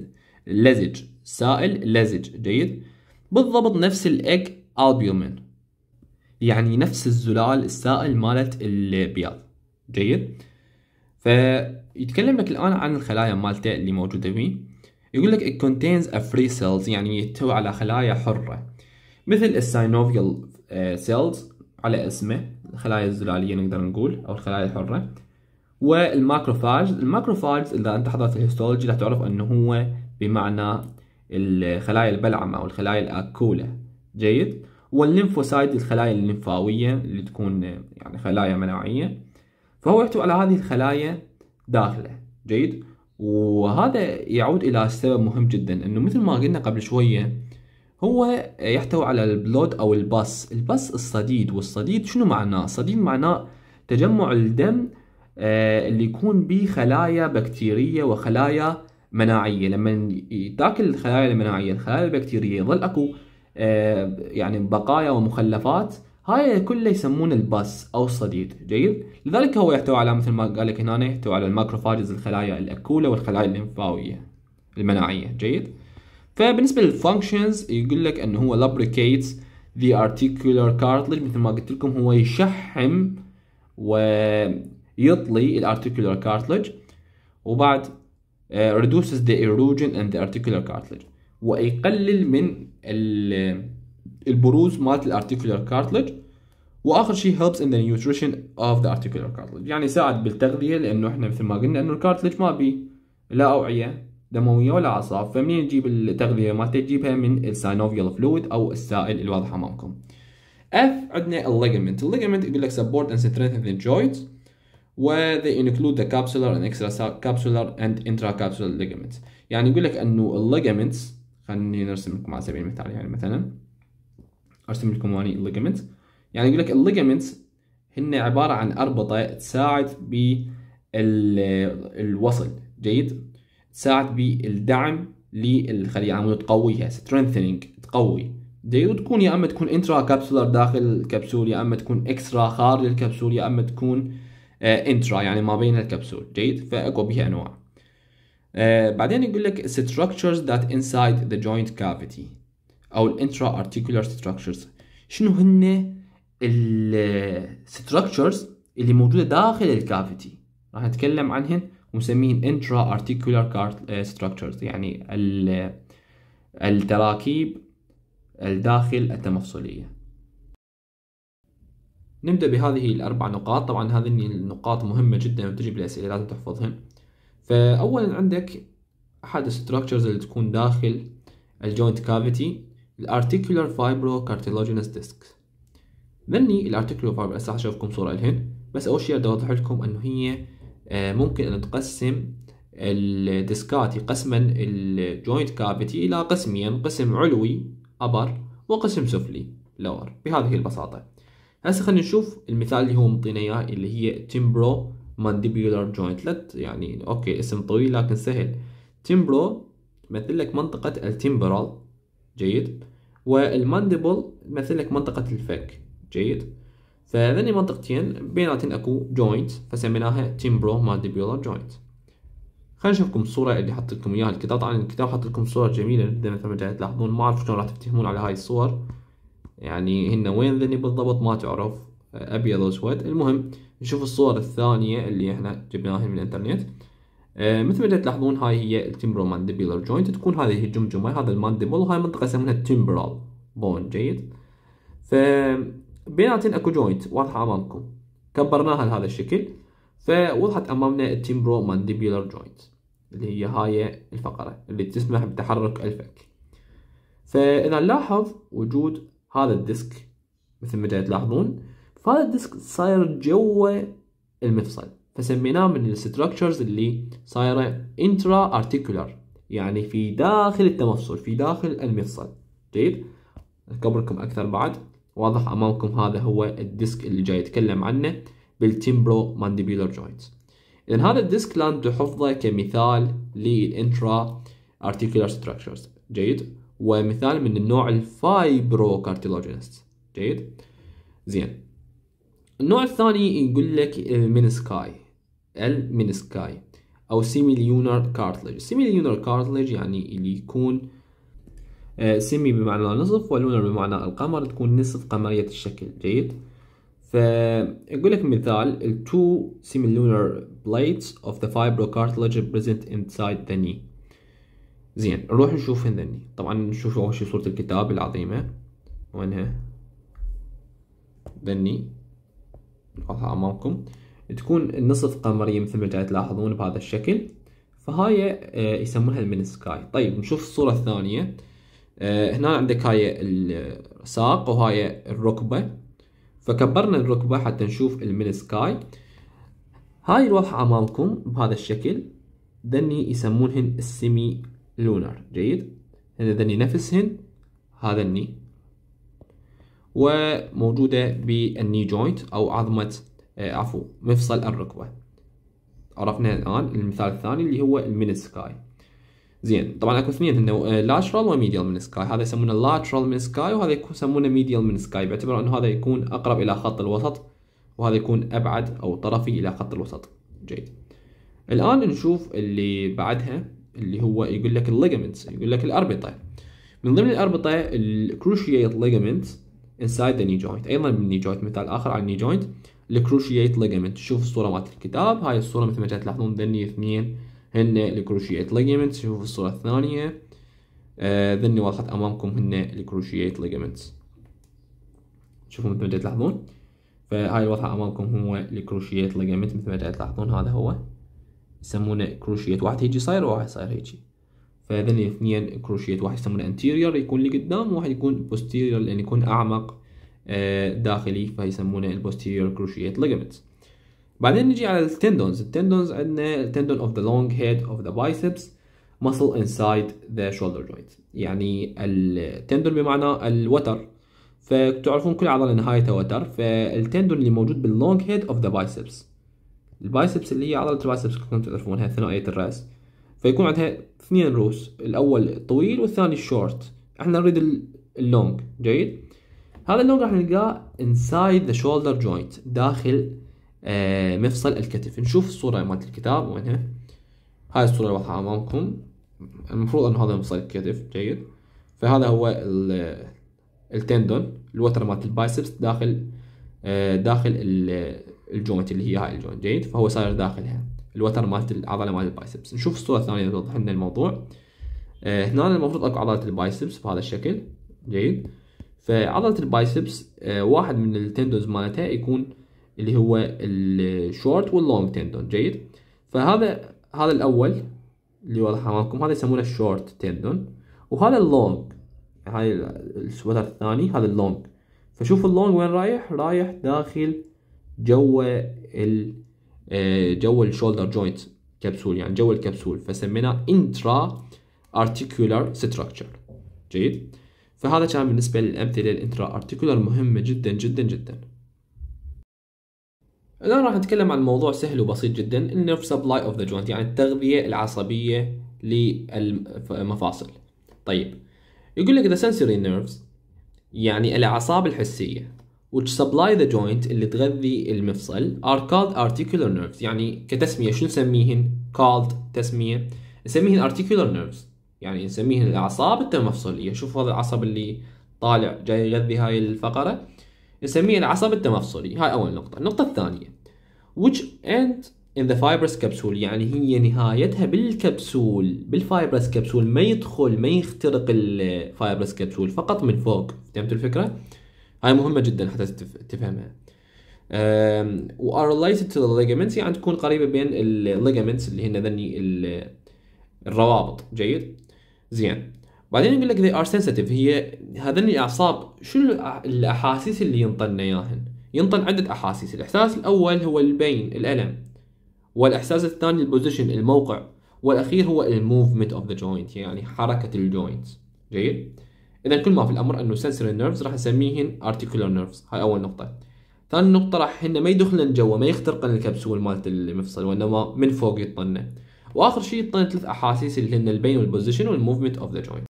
لزج سائل لزج جيد بالضبط نفس الايج البيومين يعني نفس الزلال السائل مالت البياض جيد ف يتكلم لك الان عن الخلايا مالته اللي موجوده فيه يقول لك it contains a free cells يعني يحتوي على خلايا حره مثل السينوفيال سيلز آه، على اسمه الخلايا الزلاليه نقدر نقول او الخلايا الحره والماكروفاج الماكروفاج اذا انت حضرت الهيستولوجي راح تعرف انه هو بمعنى الخلايا البلعمه او الخلايا الاكوله جيد والليمفوسايد الخلايا الليمفاويه اللي تكون آه، يعني خلايا مناعيه فهو يحتوي على هذه الخلايا داخله جيد وهذا يعود الى سبب مهم جدا انه مثل ما قلنا قبل شويه هو يحتوي على البلود او البص البص الصديد والصديد شنو معناه الصديد معناه تجمع الدم آه، اللي يكون به خلايا بكتيريه وخلايا مناعيه لما تاكل الخلايا المناعيه الخلايا البكتيريه يظل اكو آه، يعني بقايا ومخلفات هاي كله يسمونه الباس او الصديد جيد لذلك هو يحتوي على مثل ما قال لك هنا يحتوي على الماكروفاجز الخلايا الاكوله والخلايا الليمفاويه المناعيه جيد فبالنسبه للفانكشنز يقول لك انه هو لابريكيتس the articular cartilage مثل ما قلت لكم هو يشحم ويطلي الارتيكولار كارتلج وبعد آه، reduces the erosion and the articular cartilage ويقلل من البروز مالت الارتيكولار كارتلج واخر شيء helps in the nutrition of the articular cartilage يعني يساعد بالتغذيه لانه احنا مثل ما قلنا انه الكارتلج ما بي لا اوعيه دمويه ولا اعصاب فمنين نجيب التغذيه مالته تجيبها من السينوفيال فلويد او السائل الواضح امامكم F عندنا الليجمنت الليجمنت يقول لك support and strengthen the joints و they include the capsular and extracapsular and intracapsular ligaments يعني يقول لك انه الليجمنتس خليني نرسم لكم على سبيل المثال يعني مثلا ارسم لكم اني الليجمنتس يعني يقول لك الليجامنتس هن عباره عن اربطه تساعد بالوصل جيد تساعد بالدعم للخليه عم يعني تقويها سترينثينج تقوي جيد تكون يا اما تكون انترا كابسولار داخل الكبسول يا اما تكون اكسترا خارج الكبسول يا اما تكون آه انترا يعني ما بين الكبسول جيد فاكو بها انواع آه، بعدين يقول لك structures that inside the joint cavity او الانترا articular structures شنو هن الستركتشرز اللي موجوده داخل الكافيتي راح نتكلم عنهن ومسميهن انترا ارتيكولار ستركتشرز يعني التراكيب الداخل التمفصليه نبدا بهذه الاربع نقاط طبعا هذه النقاط مهمه جدا وتجيب الاسئله لازم تحفظهن فاولا عندك احد الستركتشرز اللي تكون داخل الجوينت كافيتي الارتيكولار فايبرو كارتيلوجينس ديسكس مني الارتكل فارب هسه حشوفكم صوره لهن بس اول شيء بدي اوضح لكم انه هي آه، ممكن ان تقسم الديسكات قسما الجوينت كافيتي الى قسمين قسم علوي ابر وقسم سفلي لور بهذه البساطه هسه خلينا نشوف المثال اللي هو مطينا اياه اللي هي تيمبرو مانديبولار جوينت لت يعني اوكي اسم طويل لكن سهل تيمبرو مثل لك منطقه التيمبرال جيد والمانديبل مثل لك منطقه الفك جيد فذني منطقتين بيناتن اكو جوينت فسميناها تيمبرو مانديبولار جوينت خلينا نشوفكم الصوره اللي حط لكم اياها الكتاب طبعا الكتاب حط لكم صور جميله جدا مثل ما جاي تلاحظون ما اعرف شلون راح تفتهمون على هاي الصور يعني هن وين ذني بالضبط ما تعرف ابيض واسود المهم نشوف الصور الثانيه اللي احنا جبناها من الانترنت آه، مثل ما تلاحظون هاي هي التيمبرو مانديبولار جوينت تكون هذه هي الجمجمه هذا المانديبل وهاي منطقه يسمونها التمبرال بون جيد ف بيناتن اكو جوينت واضحه امامكم كبرناها لهذا الشكل فوضحت امامنا التيمبرو مانديبيولار جوينت اللي هي هاي الفقره اللي تسمح بتحرك الفك فاذا نلاحظ وجود هذا الديسك مثل ما جاي تلاحظون فهذا الديسك صاير جوا المفصل فسميناه من الستركتشرز اللي صايره انترا ارتيكولار يعني في داخل التمفصل في داخل المفصل جيد اكبركم اكثر بعد واضح امامكم هذا هو الديسك اللي جاي يتكلم عنه بالتيمبرو مانديبيولر جوينت اذا هذا الديسك لازم تحفظه كمثال للانترا ارتيكولار ستراكشرز جيد ومثال من النوع الفايبرو كارتيلوجينست جيد زين النوع الثاني يقول لك المينسكاي المينسكاي او سيميليونر كارتليج سيميليونر كارتليج يعني اللي يكون آه، سيمي بمعنى نصف ولونر بمعنى القمر تكون نصف قمرية الشكل جيد فيقول لك مثال the two semilunar plates of the fibrocartilage present inside the knee زين نروح نشوف هنا الني طبعا نشوف اول شيء صورة الكتاب العظيمة وينها الني نحطها امامكم تكون النصف قمرية مثل ما جاي تلاحظون بهذا الشكل فهاي آه، يسمونها المينسكاي طيب نشوف الصورة الثانية آه، هنا عندك هاي الساق وهاي الركبة فكبرنا الركبة حتى نشوف المينسكاي هاي الواضحة أمامكم بهذا الشكل ذني يسمونهن السيمي لونر جيد هن ذني نفسهن هذا الني وموجودة بالني جوينت أو عظمة آه، عفوا مفصل الركبة عرفنا الآن المثال الثاني اللي هو المينسكاي زين طبعا اكو اثنين هن لاترال آه، وميديال من سكاي هذا يسمونه لاترال من سكاي وهذا يسمونه ميديال من سكاي باعتبار انه هذا يكون اقرب الى خط الوسط وهذا يكون ابعد او طرفي الى خط الوسط جيد الان نشوف اللي بعدها اللي هو يقول لك الليجمنتس يقول لك الاربطه من ضمن الاربطه الكروشيات ليجمنت انسايد ذا ني جوينت ايضا من الني جوينت مثال اخر على الني جوينت الكروشيات ليجمنت شوف الصوره مالت الكتاب هاي الصوره مثل ما تلاحظون ذني اثنين هن الكروشيات ليجمنت شوفوا الصورة الثانية آه، ذني واضحة أمامكم هن الكروشيات ليجمنت شوفوا مثل ما تلاحظون فهاي الوضع أمامكم هو الكروشيات ليجمنت مثل ما تلاحظون هذا هو يسمونه كروشيات واحد هيجي صاير وواحد صاير هيجي فذني اثنين كروشيات واحد يسمونه انتيريور يكون لقدام وواحد يكون بوستيريور لأن يكون أعمق آه، داخلي فيسمونه البوستيريور كروشيات ليجمنت بعدين نجي على التندونز التندونز عندنا تندون اوف ذا لونج هيد اوف ذا بايسبس muscle inside the shoulder joint يعني التندون بمعنى الوتر فتعرفون كل عضله نهايتها وتر فالتندون اللي موجود باللونج هيد اوف ذا بايسبس البايسبس اللي هي عضله البايسبس كلكم تعرفونها ثنائيه الراس فيكون عندها اثنين روس الاول طويل والثاني شورت احنا نريد اللونج جيد هذا اللونج راح نلقاه inside the shoulder joint داخل آه، مفصل الكتف نشوف الصورة مالت الكتاب وينها هاي الصورة واضحة أمامكم المفروض أن هذا مفصل الكتف جيد فهذا هو التندون الوتر مالت البايسبس داخل آه، داخل الجوينت اللي هي هاي الجوينت جيد فهو صاير داخلها الوتر مالت العضلة مالت البايسبس نشوف الصورة الثانية توضح لنا الموضوع آه، هنا المفروض اكو عضلة البايسبس بهذا الشكل جيد فعضلة البايسبس واحد من التندونز مالتها يكون اللي هو الشورت واللونج تندون جيد فهذا هذا الاول اللي واضح امامكم هذا يسمونه الشورت تندون وهذا اللونج هاي السوتر الثاني هذا اللونج فشوف اللونج وين رايح رايح داخل جوا ال جوا الشولدر جوينت كبسول يعني جوا الكبسول فسميناه انترا ارتيكولار ستراكشر جيد فهذا كان بالنسبه للامثله الانترا ارتيكولار مهمه جدا جدا جدا الآن راح نتكلم عن موضوع سهل وبسيط جدا النيرف سبلاي اوف ذا جوينت يعني التغذية العصبية للمفاصل طيب يقول لك the sensory nerves يعني الأعصاب الحسية which supply the joint اللي تغذي المفصل are called articular nerves يعني كتسمية شو نسميهن called تسمية نسميهن articular nerves يعني نسميهن الأعصاب التمفصلية شوف هذا العصب اللي طالع جاي يغذي هاي الفقرة نسميه العصب التمفصلي هاي أول نقطة النقطة الثانية which end in the fibrous capsule يعني هي نهايتها بالكبسول بالفايبرس كبسول ما يدخل ما يخترق الفايبرس كبسول فقط من فوق فهمت الفكرة؟ هاي مهمة جدا حتى تفهمها و are related to the ligaments يعني تكون قريبة بين ال ligaments اللي هن ذني الروابط جيد؟ زين بعدين يقول لك they are sensitive هي هذني الاعصاب شو الاحاسيس اللي ينطن اياهن؟ ينطن عده احاسيس، الاحساس الاول هو البين الالم والاحساس الثاني البوزيشن الموقع والاخير هو الموفمنت اوف ذا جوينت يعني حركه الجوينت جيد؟ اذا كل ما في الامر انه sensory نيرفز راح نسميهن ارتيكولار نيرفز هاي اول نقطه. ثاني نقطه راح هن ما يدخلن جوا ما يخترقن الكبسول مالت المفصل وانما من فوق يطنه. واخر شيء يطن ثلاث احاسيس اللي هن البين والبوزيشن والموفمنت اوف ذا جوينت.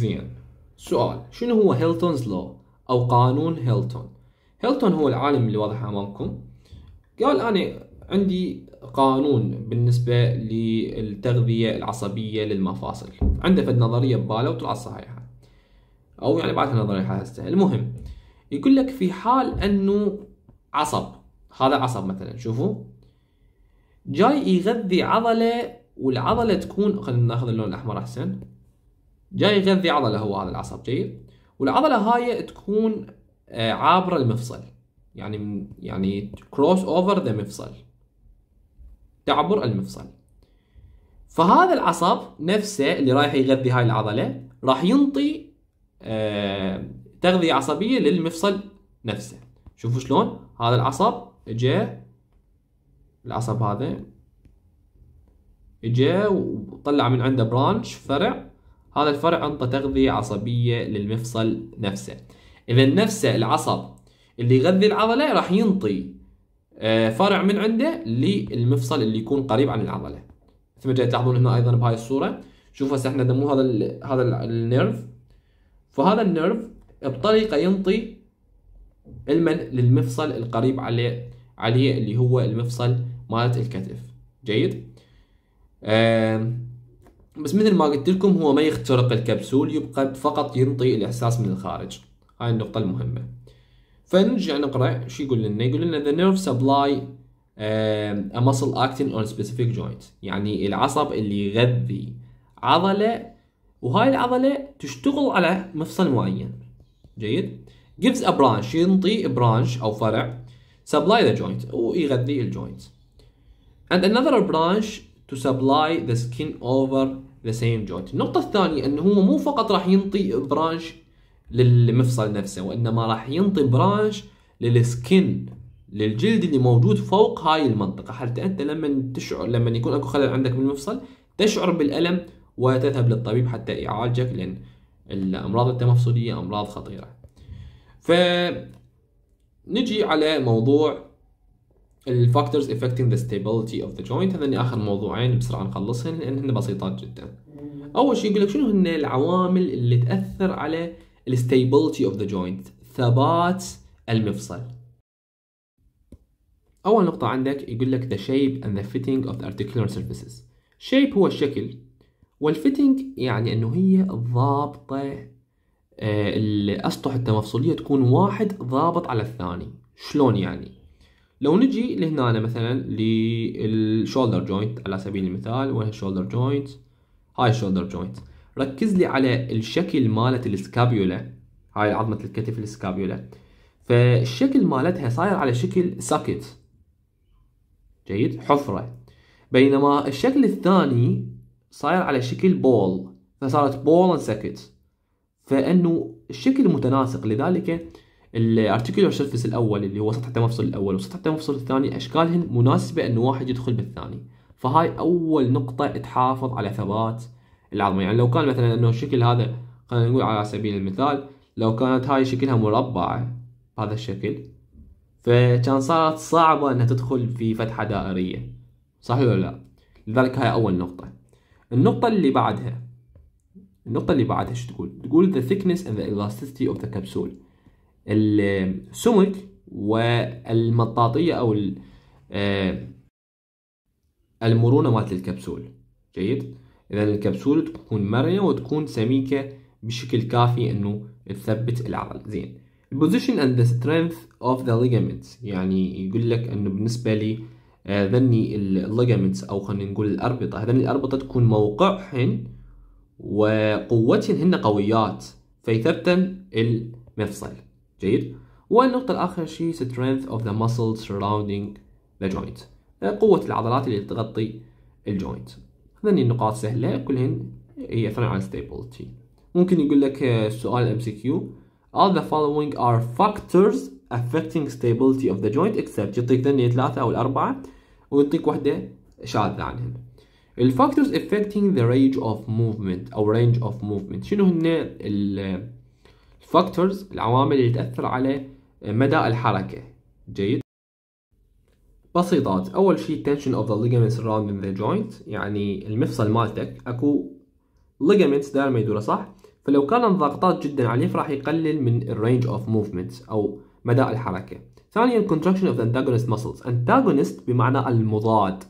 زين سؤال شنو هو هيلتونز لو أو قانون هيلتون هيلتون هو العالم اللي واضح أمامكم قال أنا عندي قانون بالنسبة للتغذية العصبية للمفاصل عنده فد نظرية بباله وطلعت صحيحة أو يعني بعدها نظرية هسه المهم يقول لك في حال أنه عصب هذا عصب مثلا شوفوا جاي يغذي عضلة والعضلة تكون خلينا ناخذ اللون الأحمر أحسن جاي يغذي عضله هو هذا العصب جيد والعضله هاي تكون آه، عابره المفصل يعني يعني كروس اوفر ذا مفصل تعبر المفصل فهذا العصب نفسه اللي رايح يغذي هاي العضله راح ينطي آه، تغذيه عصبيه للمفصل نفسه شوفوا شلون هذا العصب اجى العصب هذا اجى وطلع من عنده برانش فرع هذا الفرع انطى تغذية عصبية للمفصل نفسه إذا نفسه العصب اللي يغذي العضلة راح ينطي آه، فرع من عنده للمفصل اللي يكون قريب عن العضلة مثل ما تلاحظون هنا أيضا بهاي الصورة شوفوا هسه احنا دمو هذا ال هذا النيرف فهذا النيرف بطريقة ينطي المن للمفصل القريب عليه عليه اللي هو المفصل مالت الكتف جيد آه بس مثل ما قلت لكم هو ما يخترق الكبسول يبقى فقط ينطي الإحساس من الخارج هاي النقطة المهمة فنرجع نقرأ شو يقول لنا يقول لنا the nerve supply uh, a muscle acting on specific joint يعني العصب اللي يغذي عضلة وهاي العضلة تشتغل على مفصل معين جيد gives a branch ينطي branch أو فرع supply the joint ويغذي الجوينت and another branch to supply the skin over the same joint النقطة الثانية أنه هو مو فقط راح ينطي برانش للمفصل نفسه وإنما راح ينطي برانش للسكن للجلد اللي موجود فوق هاي المنطقة حتى أنت لما تشعر لما يكون أكو خلل عندك بالمفصل تشعر بالألم وتذهب للطبيب حتى يعالجك لأن الأمراض التمفصلية أمراض خطيرة فنجي على موضوع الفاكتورز افكتنج ذا ستابيليتي اوف ذا جوينت هذني اخر موضوعين بسرعه نخلصهم لان هن بسيطات جدا اول شيء يقول لك شنو هن العوامل اللي تاثر على الستابيليتي اوف ذا جوينت ثبات المفصل اول نقطه عندك يقول لك the shape and the fitting of the articular surfaces shape هو الشكل والفيتنج يعني انه هي ضابطه آه، الاسطح التمفصليه تكون واحد ضابط على الثاني شلون يعني لو نجي لهنا مثلا للشولدر جوينت على سبيل المثال وين الشولدر جوينت هاي الشولدر جوينت ركز لي على الشكل مالت السكابيولا هاي عظمة الكتف السكابيولا فالشكل مالتها صاير على شكل ساكت جيد حفرة بينما الشكل الثاني صاير على شكل بول فصارت بول ساكت فانه الشكل متناسق لذلك الارتكيولر سيرفيس الاول اللي هو سطح التمفصل الاول وسطح التمفصل الثاني اشكالهن مناسبه انه واحد يدخل بالثاني فهاي اول نقطه تحافظ على ثبات العظمه يعني لو كان مثلا انه الشكل هذا خلينا نقول على سبيل المثال لو كانت هاي شكلها مربعه بهذا الشكل فكان صارت صعبه انها تدخل في فتحه دائريه صحيح ولا لا لذلك هاي اول نقطه النقطه اللي بعدها النقطه اللي بعدها شو تقول تقول the thickness and the elasticity of the capsule السمك والمطاطيه او آه، المرونه مالت الكبسول جيد اذا الكبسول تكون مرنه وتكون سميكه بشكل كافي انه تثبت العضل زين البوزيشن اند ذا سترينث اوف ذا ligaments يعني يقول لك انه بالنسبه لي آه، ذني الليجامنتس او خلينا نقول الاربطه هذني الاربطه تكون موقعهن وقوتهن هن قويات فيثبتن المفصل جيد والنقطة الآخر شيء strength of the muscles surrounding the joint آه، قوة العضلات اللي تغطي الجوينت هذني النقاط سهلة كلهن يأثرن على stability ممكن يقول لك السؤال آه، ام سي كيو all the following are factors affecting stability of the joint except يعطيك ذني ثلاثة أو الأربعة ويعطيك واحدة شاذة عنهن الفاكتورز affecting the range of movement أو range of movement شنو هن الفاكتورز العوامل اللي تأثر على مدى الحركة جيد بسيطات أول شيء tension of the ligaments surrounding the joint يعني المفصل مالتك أكو ligaments دائما يدور صح فلو كانت ضغطات جدا عليه راح يقلل من range of movements أو مدى الحركة ثانيا contraction of the antagonist muscles antagonist بمعنى المضاد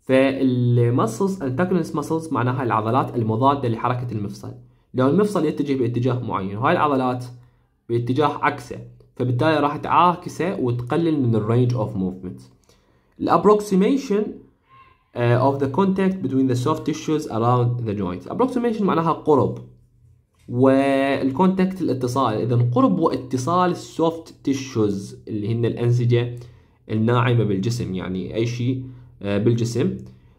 فالمسلز antagonist muscles معناها العضلات المضادة لحركة المفصل لو المفصل يتجه باتجاه معين وهاي العضلات باتجاه عكسه فبالتالي راح تعاكسه وتقلل من الرينج اوف موفمنت الابروكسيميشن of the contact between the soft tissues around the joint approximation معناها قرب والكونتاكت الاتصال اذا قرب واتصال السوفت تيشوز اللي هن الانسجه الناعمه بالجسم يعني اي شيء آه، بالجسم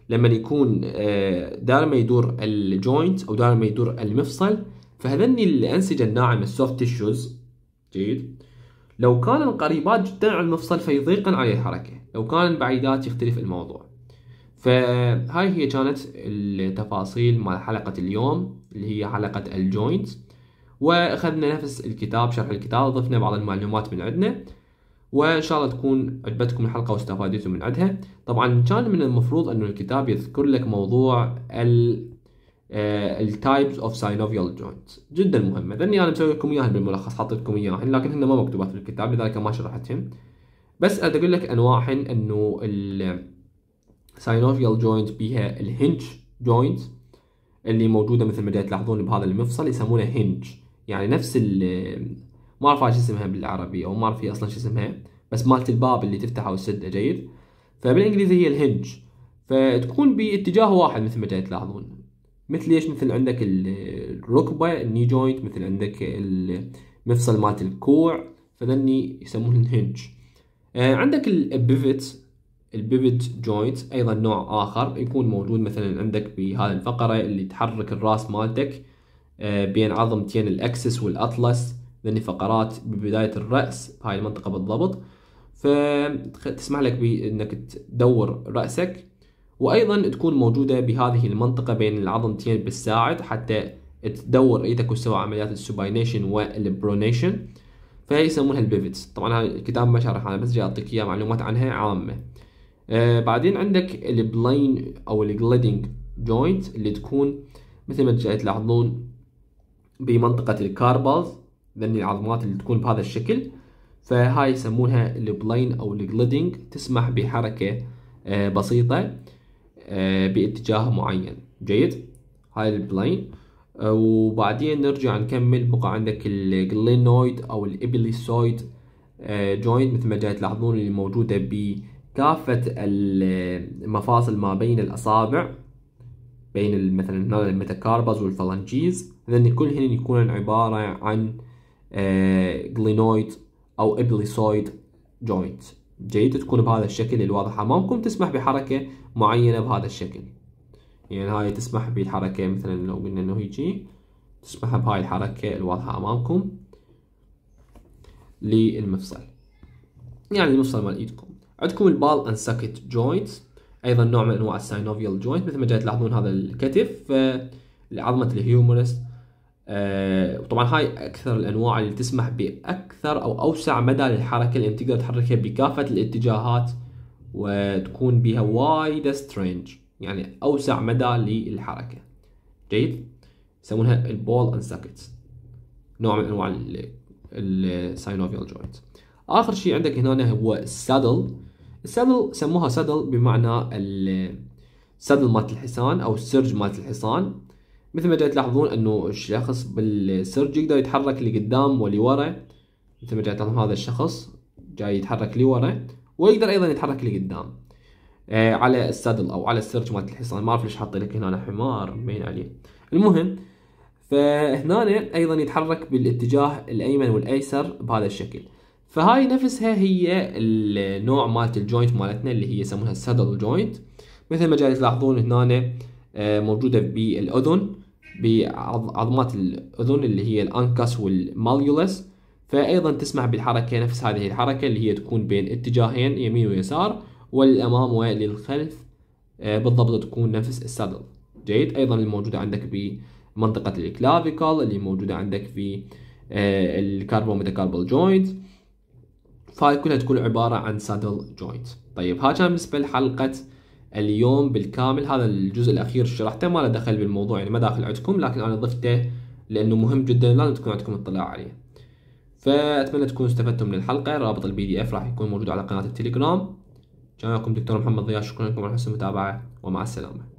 لما يكون آه، دار ما يدور الجوينت او دار ما يدور المفصل فهذني الانسجه الناعمه السوفت تيشوز جيد لو كان قريبات جدا على المفصل فيضيقن عليه الحركه لو كان بعيدات يختلف الموضوع فهاي هي كانت التفاصيل مال حلقه اليوم اللي هي حلقه الجوينت واخذنا نفس الكتاب شرح الكتاب ضفنا بعض المعلومات من عندنا وان شاء الله تكون عجبتكم الحلقه واستفادتوا من عندها طبعا كان من المفروض انه الكتاب يذكر لك موضوع ال التايبس اوف ساينوفيال جوينت جدا مهمه لاني انا مسوي لكم اياها بالملخص حاطط لكم اياها لكن هن ما مكتوبات في الكتاب لذلك ما شرحتهم بس اقول لك انواعهن انه الساينوفيال جوينت بيها الهنج جوينت اللي موجوده مثل ما تلاحظون بهذا المفصل يسمونه هنج يعني نفس ما اعرف شو اسمها بالعربي او ما اعرف اصلا شو اسمها بس مالت الباب اللي تفتحه وتسده جيد فبالانجليزي هي الهنج فتكون باتجاه واحد مثل ما تلاحظون مثل ايش مثل عندك الركبه الني جوينت مثل عندك المفصل مالت الكوع فذني يسمونه الهنج آه، عندك البيفت البيفت جوينت ايضا نوع اخر يكون موجود مثلا عندك بهذه الفقره اللي تحرك الراس مالتك آه، بين عظمتين الاكسس والاطلس لأن فقرات ببداية الرأس هاي المنطقة بالضبط فتسمح لك بأنك تدور رأسك وأيضا تكون موجودة بهذه المنطقة بين العظمتين بالساعد حتى تدور ايدك وتسوي عمليات السوباينيشن والبرونيشن فهي يسمونها البيفتس طبعا الكتاب ما شرح انا بس جاي اعطيك اياها معلومات عنها عامه آه بعدين عندك البلين او الجليدنج جوينت اللي تكون مثل ما تلاحظون بمنطقه الكاربالز ذني العظمات اللي تكون بهذا الشكل فهاي يسمونها البلين او الجلدنج تسمح بحركة آه، بسيطة آه، باتجاه معين جيد هاي البلين آه، وبعدين نرجع نكمل بقى عندك الجلينويد او الابليسويد جوينت مثل ما جاي تلاحظون اللي موجودة بكافة المفاصل ما بين الاصابع بين مثلا والفالانجيز والفالنجيز كل كلهن يكونن عبارة عن جلينويد آه، أو إبليسويد جوينت جيد تكون بهذا الشكل الواضح أمامكم تسمح بحركة معينة بهذا الشكل يعني هاي تسمح بالحركة مثلا لو قلنا إنه هيجي تسمح بهاي الحركة الواضحة أمامكم للمفصل يعني المفصل مال إيدكم عندكم البال أند ساكت جوينت أيضا نوع من أنواع الساينوفيال جوينت مثل ما جاي تلاحظون هذا الكتف آه، عظمة الهيومرس آه، وطبعا هاي اكثر الانواع اللي تسمح باكثر او اوسع مدى للحركه اللي تقدر تحركها بكافه الاتجاهات وتكون بها وايد سترينج يعني اوسع مدى للحركه جيد يسمونها البول اند ساكتس نوع من انواع الساينوفيال جوينت اخر شيء عندك هنا هو السادل السادل سموها سادل بمعنى السادل مالت الحصان او السرج مالت الحصان مثل ما جاي تلاحظون انه الشخص بالسرج يقدر يتحرك لقدام ولورا مثل ما جاي تلاحظون هذا الشخص جاي يتحرك لورا ويقدر ايضا يتحرك لقدام آه على السادل او على السرج مالت الحصان ما اعرف ليش حاطين لك هنا حمار مبين عليه المهم فهنا ايضا يتحرك بالاتجاه الايمن والايسر بهذا الشكل فهاي نفسها هي النوع مالت الجوينت مالتنا اللي هي يسمونها السادل جوينت مثل ما جاي تلاحظون هنا آه، موجوده بالاذن بعظمات الأذن اللي هي الأنكس والماليولس فأيضا تسمح بالحركة نفس هذه الحركة اللي هي تكون بين اتجاهين يمين ويسار وللأمام وللخلف آه، بالضبط تكون نفس السادل جيد أيضا الموجودة عندك بمنطقة الكلافيكال اللي موجودة عندك في الكاربوميتاكاربال جوينت آه، فهاي كلها تكون عبارة عن سادل جوينت طيب هذا كان بالنسبة لحلقة اليوم بالكامل هذا الجزء الاخير شرحته ما له دخل بالموضوع يعني ما داخل عندكم لكن انا ضفته لانه مهم جدا لازم تكون عندكم اطلاع عليه فاتمنى تكونوا استفدتم من الحلقه رابط البي دي اف راح يكون موجود على قناه التليجرام كان معكم دكتور محمد ضياء شكرا لكم على حسن المتابعه ومع السلامه